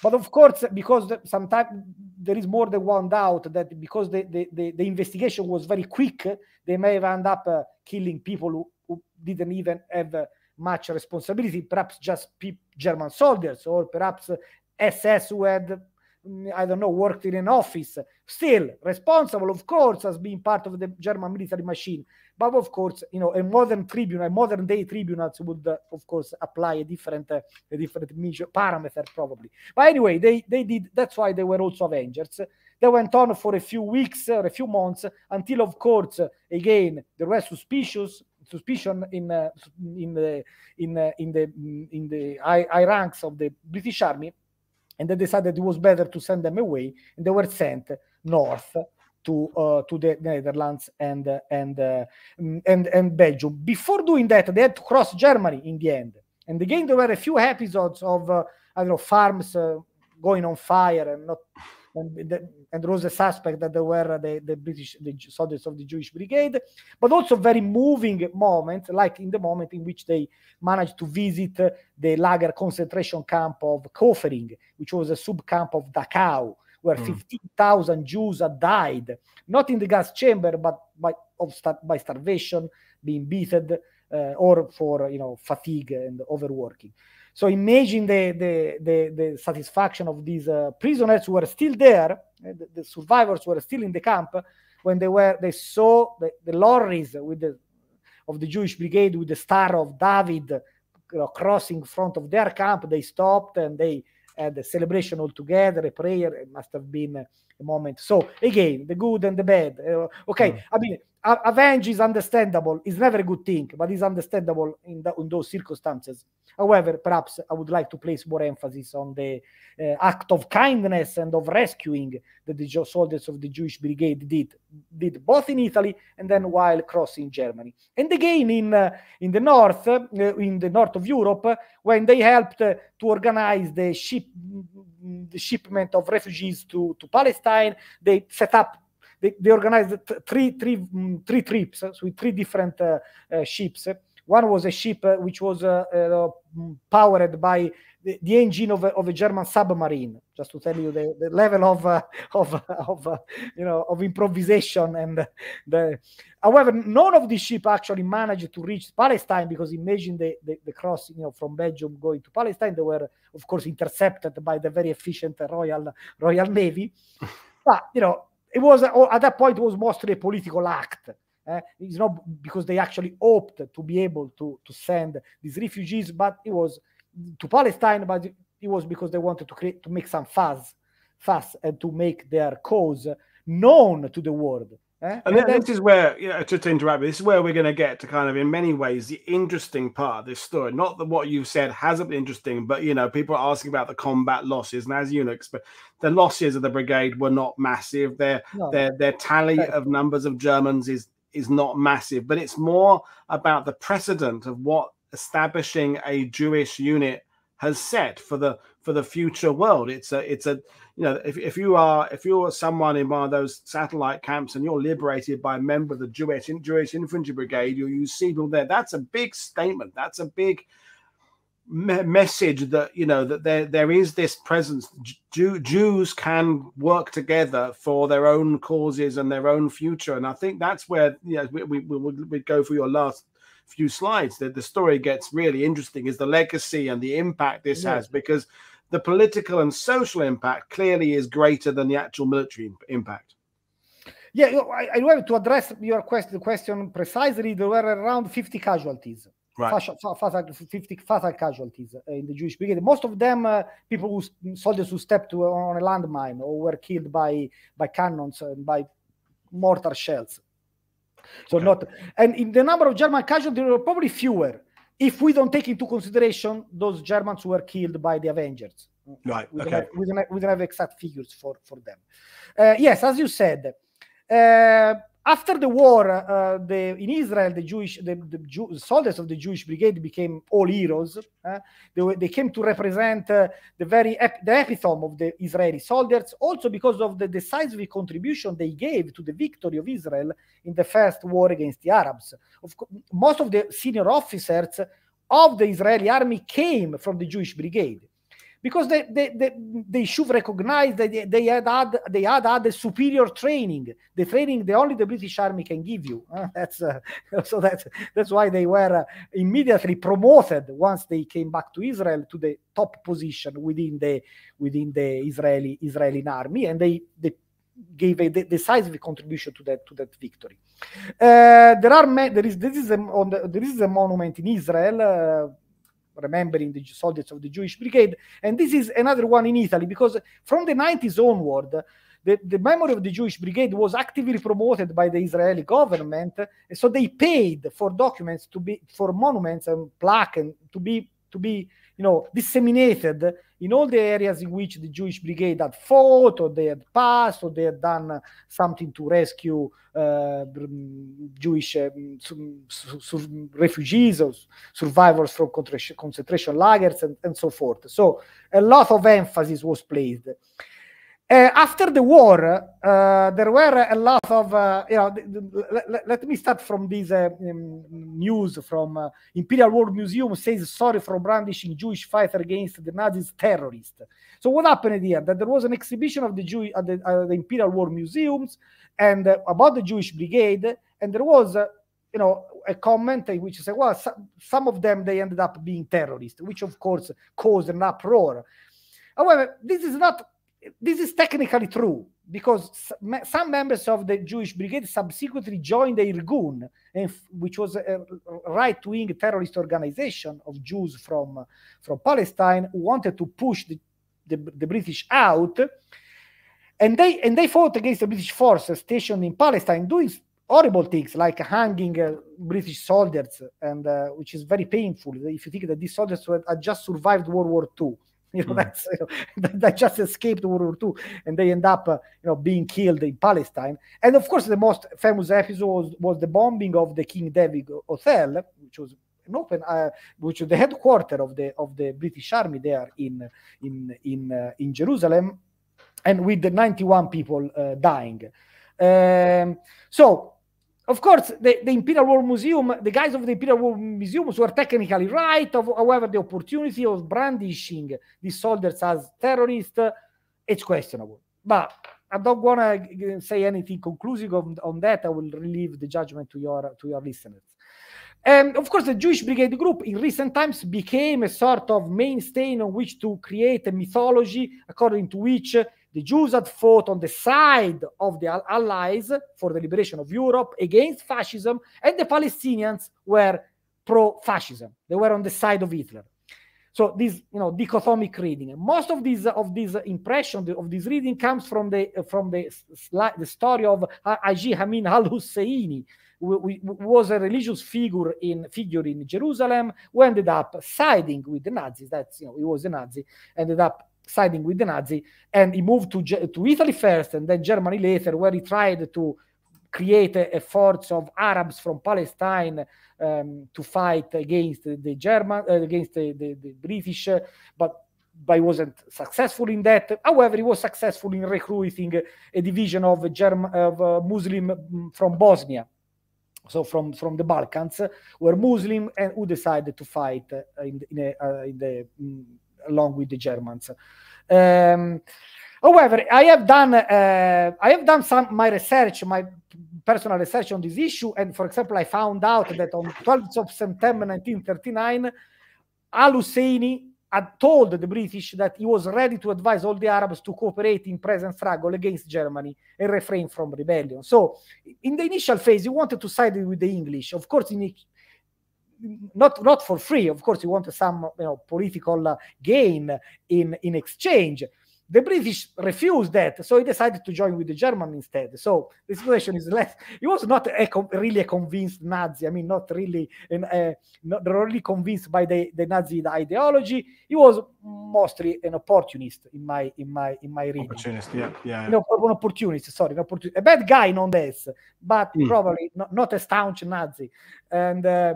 But of course, because the, sometimes there is more than one doubt that because the, the, the, the investigation was very quick, they may have end up uh, killing people who, who didn't even have uh, much responsibility, perhaps just German soldiers or perhaps SS who had, mm, I don't know, worked in an office, still responsible, of course, as being part of the German military machine. But of course, you know, a modern tribunal, a modern day tribunal would, uh, of course, apply a different, uh, a different measure, parameter probably. But anyway, they, they did, that's why they were also Avengers. They went on for a few weeks uh, or a few months until, of course, again, they were suspicious suspicion in uh, in the in uh, in the mm, in the high, high ranks of the British army, and they decided it was better to send them away, and they were sent north to uh, to the Netherlands and uh, and uh, and and Belgium. Before doing that, they had to cross Germany in the end. And again, there were a few episodes of I don't know farms going on fire and not and, and was a suspect that they were the, the British, the soldiers of the Jewish Brigade, but also very moving moments, like in the moment in which they managed to visit the Lager concentration camp of Kofering, which was a subcamp of Dachau, where mm. 15,000 Jews had died, not in the gas chamber, but by, of, by starvation, being beaten, uh, or for you know fatigue and overworking. So imagine the, the, the, the satisfaction of these uh, prisoners who were still there, eh, the, the, survivors were still in the camp, when they were they saw the, the lorries with the, of the Jewish brigade with the star of David uh, crossing front of their camp. They stopped and they had a celebration all together, a prayer. It must have been a moment. So again, the good and the bad. Uh, okay, mm. I mean uh, Avenge is understandable. It's never a good thing, but it's understandable in, the, in, those circumstances. However, perhaps I would like to place more emphasis on the uh, act of kindness and of rescuing that the soldiers of the Jewish Brigade did, did both in Italy and then while crossing Germany. And again in uh, in the north, uh, in the north of Europe, when they helped to organize the ship the shipment of refugees to to Palestine, they set up they, they organized three, three, mm, three trips so uh, with three different uh, uh, ships one was a ship which was mm, powered by the, the engine of a, of a, German submarine. Just to tell you the, the level of uh, of of uh, you know of improvisation and the. However, none of these ships actually managed to reach Palestine because imagine the, the the crossing you know from Belgium going to Palestine. They were of course intercepted by the very efficient Royal Royal Navy. but you know it was uh, at that point it was mostly a political act. Uh, it's not because they actually hoped to be able to to send these refugees, but it was to Palestine, but it was because they wanted to create to make some fuss, fuss, and to make their cause known to the world. Eh? And, then, this is where, you know, to, to interrupt, this is where we're going to get to kind of, in many ways, the interesting part of this story. Not that what you have said hasn't been interesting, but you know, people are asking about the combat losses, and as eunuchs. But the losses of the brigade were not massive. Their no. their their tally of numbers of Germans is is not massive, but it's more about the precedent of what establishing a Jewish unit has set for the for the future world. It's a it's a you know if, if you are if you're someone in one of those satellite camps and you're liberated by a member of the Jewish Jewish Infantry Brigade, you you see people there. That's a big statement. That's a big me- message that you know that there there is this presence Jew, Jews can work together for their own causes and their own future and I think that's where you know we we, we, we go for your last few slides that the story gets really interesting is the legacy and the impact this yeah. has because the political and social impact clearly is greater than the actual military impact. Yeah, you know, I, I to address your question, question precisely. There were around 50 casualties, right. 50 fatal casualties uh, in the Jewish brigade. Most of them, uh, people who soldiers who stepped to, on a landmine or were killed by by cannons and by mortar shells. So okay. not, and in the number of German casualties, there were probably fewer if we don't take into consideration those Germans who were killed by the Avengers. Right. We, okay. don't, have, we, don't, have, we don't have exact figures for, for them. Uh, yes, as you said, uh, after the war, uh, the, in Israel, the Jewish the, the Jew, soldiers of the Jewish Brigade became all heroes. Uh, they, were, they, came to represent uh, the very ep- the epitome of the Israeli soldiers, also because of the decisive contribution they gave to the victory of Israel in the first war against the Arabs. Of co- most of the senior officers of the Israeli army came from the Jewish Brigade because they, they, they, they should recognize that they, had had they had had a superior training, the training that only the British Army can give you. Uh, that's uh, so that's that's why they were uh, immediately promoted once they came back to Israel to the top position within the within the Israeli Israeli army, and they they gave a decisive contribution to that to that victory. Uh, there are there is this is a, on the, there is a monument in Israel uh, remembering the soldiers of the Jewish Brigade. And this is another one in Italy because from the 90s onward, the, the memory of the Jewish Brigade was actively promoted by the Israeli government. So they paid for documents to be for monuments and plaque and to be to be you know, disseminated in all the areas in which the Jewish Brigade had fought, or they had passed, or they had done something to rescue uh, Jewish um, refugees or survivors from concentration lagers and, and so forth. So a lot of emphasis was placed. Uh, after the war, uh, there were a lot of, uh, you know, let me start from this um, news from Imperial War Museum says sorry for brandishing Jewish fighter against the Nazis terrorist. So what happened here? That there was an exhibition of the Jew at the, the, Imperial War Museums and about the Jewish Brigade, and there was you know a comment which said well some of them they ended up being terrorists which of course caused an uproar however this is not this is technically true because some members of the Jewish Brigade subsequently joined the Irgun, which was a right-wing terrorist organization of Jews from, from Palestine who wanted to push the, the, the British out. And they, and they fought against the British forces stationed in Palestine, doing horrible things like hanging uh, British soldiers, and uh, which is very painful if you think that these soldiers had just survived World War II. You know, mm. that's you know, that just escaped World War II and they end up, uh, you know, being killed in Palestine. And of course, the most famous episode was, was the bombing of the King David Hotel, which was an open, uh, which was the headquarters of the of the British Army there in in in uh, in Jerusalem, and with the 91 people uh, dying. Um, so of course, the, the Imperial War Museum, the guys of the Imperial War Museum were technically right. Of, however, the opportunity of brandishing these soldiers as terrorists, uh, it's questionable. But I don't want to say anything conclusive on, on, that. I will leave the judgment to your to your listeners. And of course, the Jewish Brigade Group in recent times became a sort of mainstay on which to create a mythology according to which the Jews had fought on the side of the Allies for the liberation of Europe against fascism, and the Palestinians were pro fascism. They were on the side of Hitler. So this, you know, dichotomic reading. Most of this of this impression of this reading comes from the from the the story of Haji Amin al Husseini, who, was a religious figure in figure in Jerusalem, who ended up siding with the Nazis. That's you know, he was a Nazi. Ended up siding with the Nazi, and he moved to, to Italy first and then Germany later, where he tried to create a, a force of Arabs from Palestine um, to fight against the German, uh, against the, the, the British, but but he wasn't successful in that. However, he was successful in recruiting a division of German of uh, Muslim mm, from Bosnia, so from from the Balkans, were Muslim and who decided to fight uh, in, in, a, uh, in the mm, along with the Germans. Um, however, I have done uh, I have done some my research, my personal research on this issue, and for example, I found out that on 12th of September 1939, Al Husseini had told the British that he was ready to advise all the Arabs to cooperate in present struggle against Germany and refrain from rebellion. So, in the initial phase, he wanted to side with the English. Of course, in not not for free. Of course, you want some you know political gain in in exchange the British refused that, so he decided to join with the German instead. So the situation is less. He was not a really a convinced Nazi. I mean, not really, an, not really convinced by the, the Nazi ideology. He was mostly an opportunist in my in my in my reading. Opportunist, yeah, yeah. yeah. No, an opportunist. Sorry, an opportunist. A bad guy, nonetheless, but mm. probably not, not, a staunch Nazi. And uh,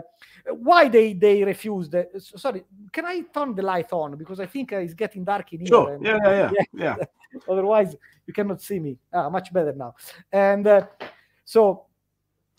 why they they refused? Uh, sorry, can I turn the light on because I think uh, it's getting dark in here. Sure. And, yeah, yeah, yeah. yeah yeah. Otherwise, you cannot see me. Ah, much better now. And uh, so,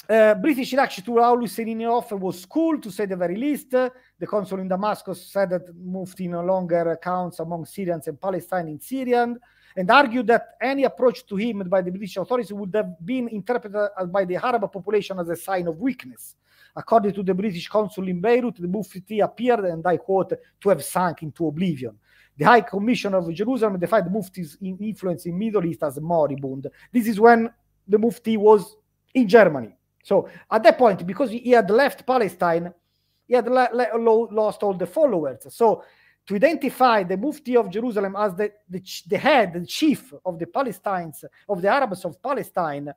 uh, British to Raoul Aulu offer was cool, to say the very least. Uh, the consul in Damascus said that Mufti no longer accounts among Syrians and Palestine in Syrian, and argued that any approach to him by the British authorities would have been interpreted by the Arab population as a sign of weakness. According to the British consul in Beirut, the Mufti appeared, and I quote, to have sunk into oblivion. The High Commission of Jerusalem defined Mufti's influence in Middle East as moribund. This is when the Mufti was in Germany. So at that point, because he had left Palestine, he had lost all the followers. So to identify the Mufti of Jerusalem as the, the, the head, the chief of the Palestinians, of the Arabs of Palestine,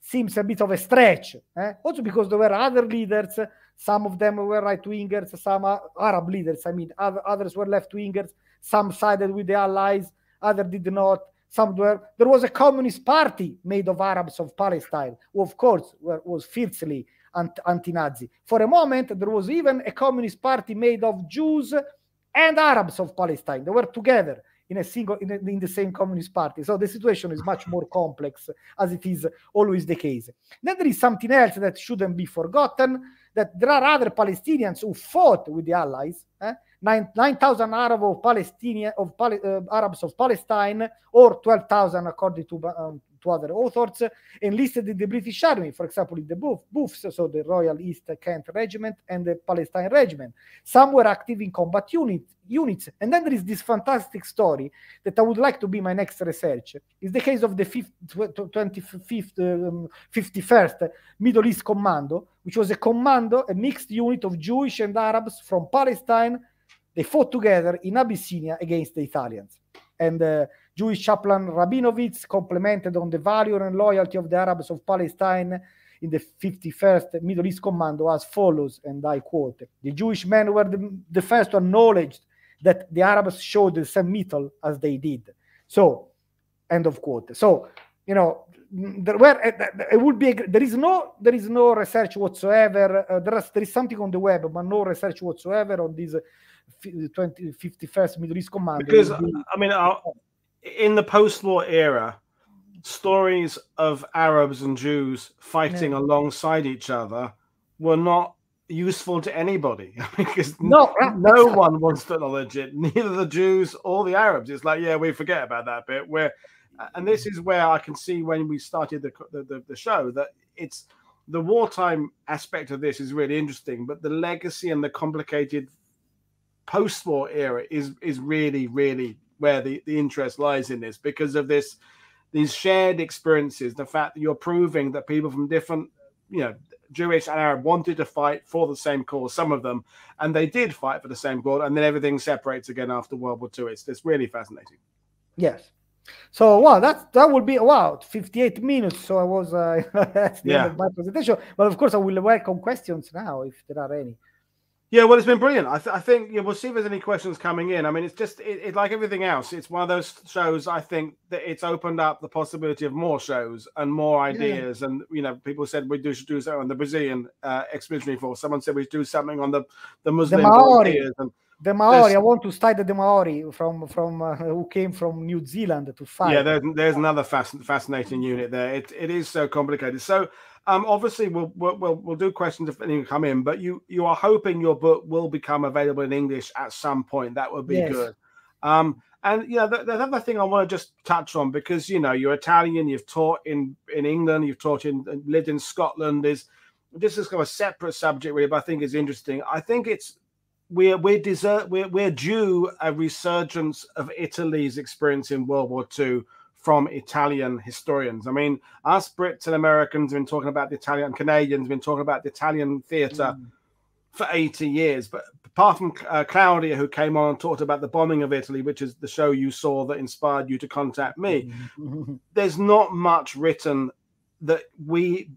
seems a bit of a stretch. Eh? Also because there were other leaders, some of them were right wingers, some Arab leaders, I mean, other, others were left wingers. Some sided with the Allies, others did not. Some were. There was a communist party made of Arabs of Palestine, who, of course, were, was fiercely anti Nazi. For a moment, there was even a communist party made of Jews and Arabs of Palestine. They were together in a single in, a, in, the same communist party so the situation is much more complex as it is always the case then there is something else that shouldn't be forgotten that there are other Palestinians who fought with the Allies. Eh? 9,000 Arab of Palestinian of Pal- uh, Arabs of Palestine, or 12,000 according to, uh, um, to other authors, enlisted in the British Army, for example, in the Booths, so the Royal East Kent Regiment and the Palestine Regiment. Some were active in combat unit, units. And then there is this fantastic story that I would like to be my next research. It's the case of the 5th, 25th, um, 51st Middle East Commando, which was a commando, a mixed unit of Jewish and Arabs from Palestine. They fought together in Abyssinia against the Italians. And uh, Jewish chaplain Rabinowitz complimented on the valor and loyalty of the Arabs of Palestine in the 51st Middle East Commando as follows, and I quote, the Jewish men were the, the first to acknowledge that the Arabs showed the same mettle as they did. So, end of quote. So, you know, there were eh, it would be a, there is no there is no research whatsoever uh, there, is, there is something on the web but no research whatsoever on this uh, uh, 20, 51st middle east command because i mean uh, in the post war era stories of arabs and jews fighting yeah. alongside each other were not useful to anybody because no, no one wants to acknowledge it neither the jews or the arabs it's like yeah we forget about that bit we're and this is where I can see when we started the, the, the show that it's the wartime aspect of this is really interesting, but the legacy and the complicated post-war era is is really really where the, the interest lies in this because of this these shared experiences, the fact that you're proving that people from different you know Jewish and Arab wanted to fight for the same cause, some of them, and they did fight for the same cause, and then everything separates again after World War II. It's, it's really fascinating. Yes. So wow, that that would be wow, 58 minutes. So I was uh, that's the yeah. end of my presentation. But of course, I will welcome questions now if there are any. Yeah, well, it's been brilliant. I, th- I think yeah, we'll see if there's any questions coming in. I mean, it's just it, it, like everything else. It's one of those shows. I think that it's opened up the possibility of more shows and more ideas. Yeah. And you know, people said we do should do something on the Brazilian uh, expeditionary force. Someone said we should do something on the the Muslim the Maori. And, the Maori. I want to study the Maori from from uh, who came from New Zealand to fight. Yeah, there's, there's another fasc- fascinating unit there. It it is so complicated. So um, obviously we'll, we'll we'll do questions if anyone come in, but you you are hoping your book will become available in English at some point. That would be yes. good. Um, and you know the, the other thing I want to just touch on because you know you're Italian, you've taught in in England, you've taught in lived in Scotland. Is this is kind of a separate subject really, but I think it's interesting. I think it's we're we're desert we're, we're due a resurgence of Italy's experience in World War II from Italian historians. I mean, us Brits and Americans have been talking about the Italian Canadians have been talking about the Italian theatre mm. for 80 years. But apart from uh, Claudia, who came on and talked about the bombing of Italy, which is the show you saw that inspired you to contact me, mm. there's not much written that we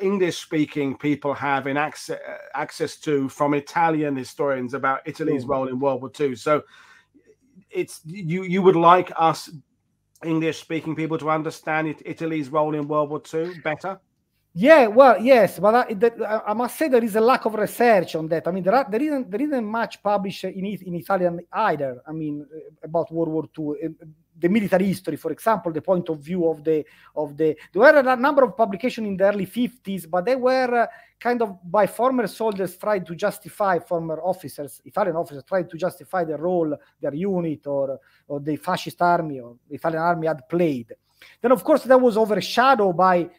English speaking people have in access, uh, access to from Italian historians about Italy's role in World War II. So it's you you would like us English speaking people to understand Italy's role in World War II better? Yeah, well, yes, but I, that, I, must say there is a lack of research on that. I mean, there, are, there isn't there isn't much published in in Italian either. I mean, eh, about World War II, eh, the military history, for example, the point of view of the of the. There were a number of publications in the early fifties, but they were eh, kind of by former soldiers trying to justify former officers, Italian officers trying to justify the role their unit or or the fascist army or the Italian army had played. Then, of course, that was overshadowed by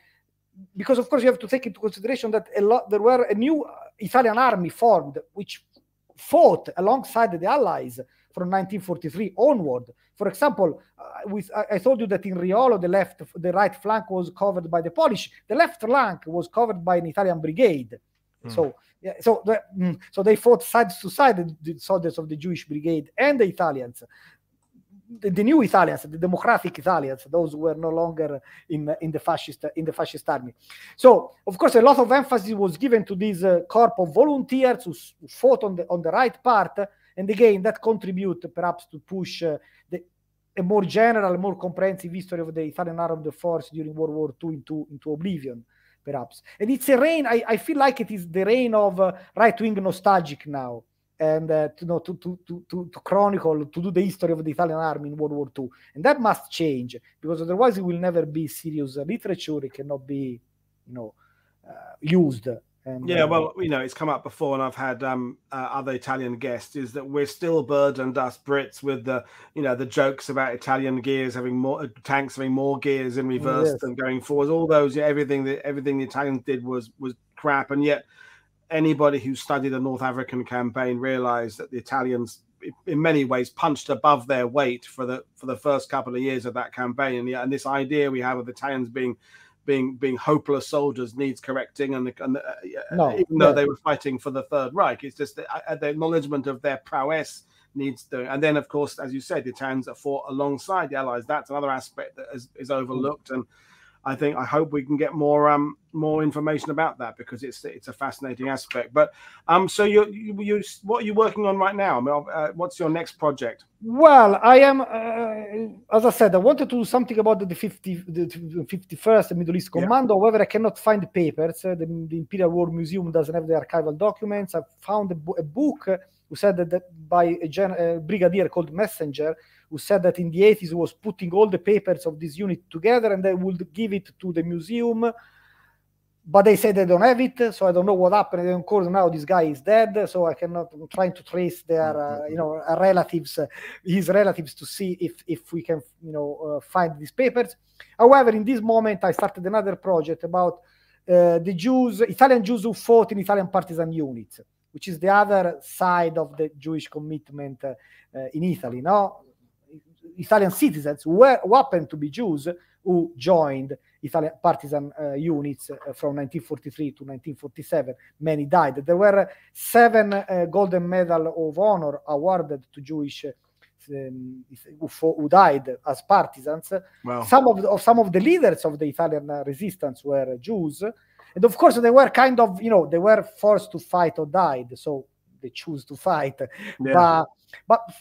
because of course you have to take into consideration that a lot there were a new uh, Italian army formed, which fought alongside the Allies from 1943 onward. For example, uh, with, I, I, told you that in Riolo the left, the right flank was covered by the Polish. The left flank was covered by an Italian brigade. Mm. So, yeah, so the, mm, so they fought sides to side, the soldiers of the Jewish brigade and the Italians the new Italians, the democratic Italians, those who were no longer in in the fascist in the fascist army. So, of course, a lot of emphasis was given to this uh, corps of volunteers who, who, fought on the on the right part, and again that contribute perhaps to push uh, the, a more general, more comprehensive history of the Italian armed force during World War II into into oblivion, perhaps. And it's a reign. I, I feel like it is the reign of uh, right wing nostalgic now and uh, to, you know, to, to, to, to chronicle, to do the history of the Italian army in World War II. And that must change because otherwise it will never be serious literature. It cannot be, you know, uh, used. And, yeah, well, uh, you know, it's come up before, and I've had um, uh, other Italian guests. Is that we're still burdened us Brits with the, you know, the jokes about Italian gears having more uh, tanks having more gears in reverse yes. than going forwards. All those, yeah, everything that everything the Italians did was was crap, and yet anybody who studied the North African campaign realized that the Italians in many ways punched above their weight for the for the first couple of years of that campaign and, and this idea we have of Italians being being being hopeless soldiers needs correcting and, and uh, no, even no. though they were fighting for the third Reich it's just the, uh, uh, the acknowledgement of their prowess needs doing and then of course as you said the Italians are fought alongside the allies that's another aspect that is, is overlooked and I think I hope we can get more um more information about that because it's it's a fascinating aspect. But um, so you you, you what are you working on right now? I mean, uh, what's your next project? Well, I am uh, as I said, I wanted to do something about the 50 the 51st Middle East Commando. Yeah. However, I cannot find the papers. Uh, the, the, Imperial War Museum doesn't have the archival documents. I found a, a book who said that, that by a, gen, a brigadier called Messenger who said that in the 80s was putting all the papers of this unit together and they would give it to the museum but they say they don't have it so i don't know what happened and of course now this guy is dead so i cannot i'm trying to trace their uh, mm-hmm. you know uh, relatives uh, his relatives to see if if we can you know uh, find these papers however in this moment i started another project about uh, the jews italian jews who fought in italian partisan units which is the other side of the jewish commitment uh, in italy no Italian citizens were, who happened to be Jews who joined Italian partisan uh, units uh, from 1943 to 1947. Many died. There were seven uh, Golden Medal of Honor awarded to Jewish um, who, who, died as partisans. Wow. Some of, the, of, some of the leaders of the Italian uh, resistance were Jews, and of course they were kind of you know they were forced to fight or died. So they choose to fight. Yeah. But,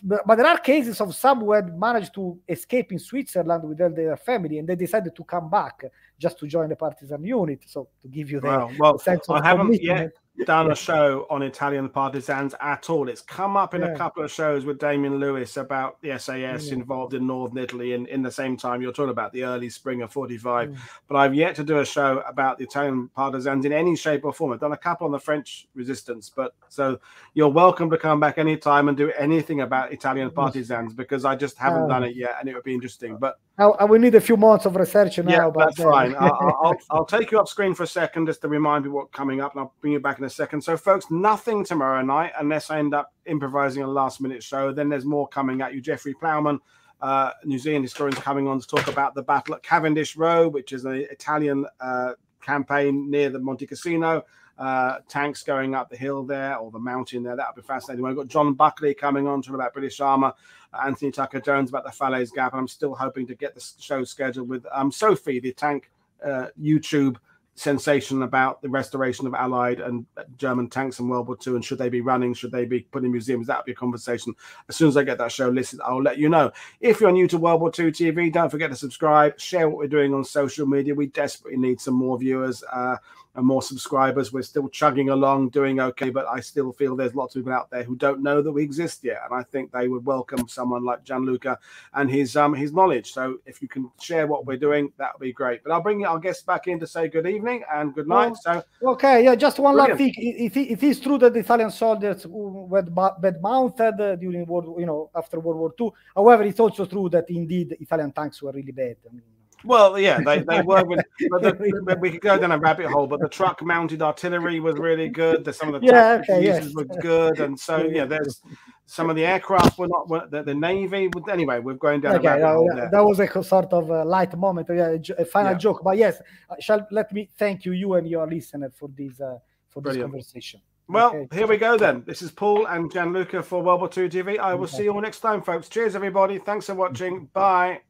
but but there are cases of some who had managed to escape in Switzerland with their family, and they decided to come back just to join the partisan unit. So to give you the wow. well, sense of I haven't commitment. yet done a show on Italian partisans at all. It's come up in yeah. a couple of shows with Damien Lewis about the SAS yeah. Mm. involved in northern Italy in, in the same time you're talking about the early spring of 45. Yeah. Mm. But I've yet to do a show about the Italian partisans in any shape or form. I've done a couple on the French resistance, but so you're welcome to come back anytime and do anything about Italian partisans because I just haven't um, done oh. it yet and it would be interesting. But I, we need a few months of research now. Yeah, but, that's uh, fine. I'll, I'll, I'll, take you off screen for a second just to remind you what's coming up, and I'll bring you back in a second. So, folks, nothing tomorrow night unless I end up improvising a last minute show. Then there's more coming at you. Jeffrey Plowman, uh, New Zealand historian, coming on to talk about the battle at Cavendish Row, which is an Italian uh, campaign near the Monte Cassino. Uh, tanks going up the hill there or the mountain there. That'll be fascinating. We've got John Buckley coming on to about British armor. Anthony Tucker Jones about the Falaise Gap. And I'm still hoping to get the show scheduled with um, Sophie, the tank uh, YouTube sensation about the restoration of Allied and uh, German tanks in World War II and should they be running, should they be put in museums? That'll be a conversation. As soon as I get that show listed, I'll let you know. If you're new to World War II TV, don't forget to subscribe, share what we're doing on social media. We desperately need some more viewers. Uh, and more subscribers. We're still chugging along, doing okay, but I still feel there's lots of people out there who don't know that we exist yet, and I think they would welcome someone like Gianluca and his um his knowledge. So if you can share what we're doing, that would be great. But I'll bring our guests back in to say good evening and good night. Well, so okay, yeah, just one last thing. If it, it is true that the Italian soldiers were bad mounted during World, you know, after World War II. However, it's also true that indeed Italian tanks were really bad. I mean, well, yeah, they, they were. With, the, we could go down a rabbit hole, but the truck mounted artillery was really good. The, some of the yeah, okay, were good, and so yeah, there's some of the aircraft were not were, the, the, navy. anyway, we're going down. Okay, a rabbit hole there. that was a sort of a light moment, yeah, a final yeah. joke. But yes, uh, shall let me thank you, you and your listener, for this uh, for this conversation. Well, okay. here we go then. This is Paul and Gianluca for World War II TV. I will okay. see you all next time, folks. Cheers, everybody. Thanks for watching. Bye.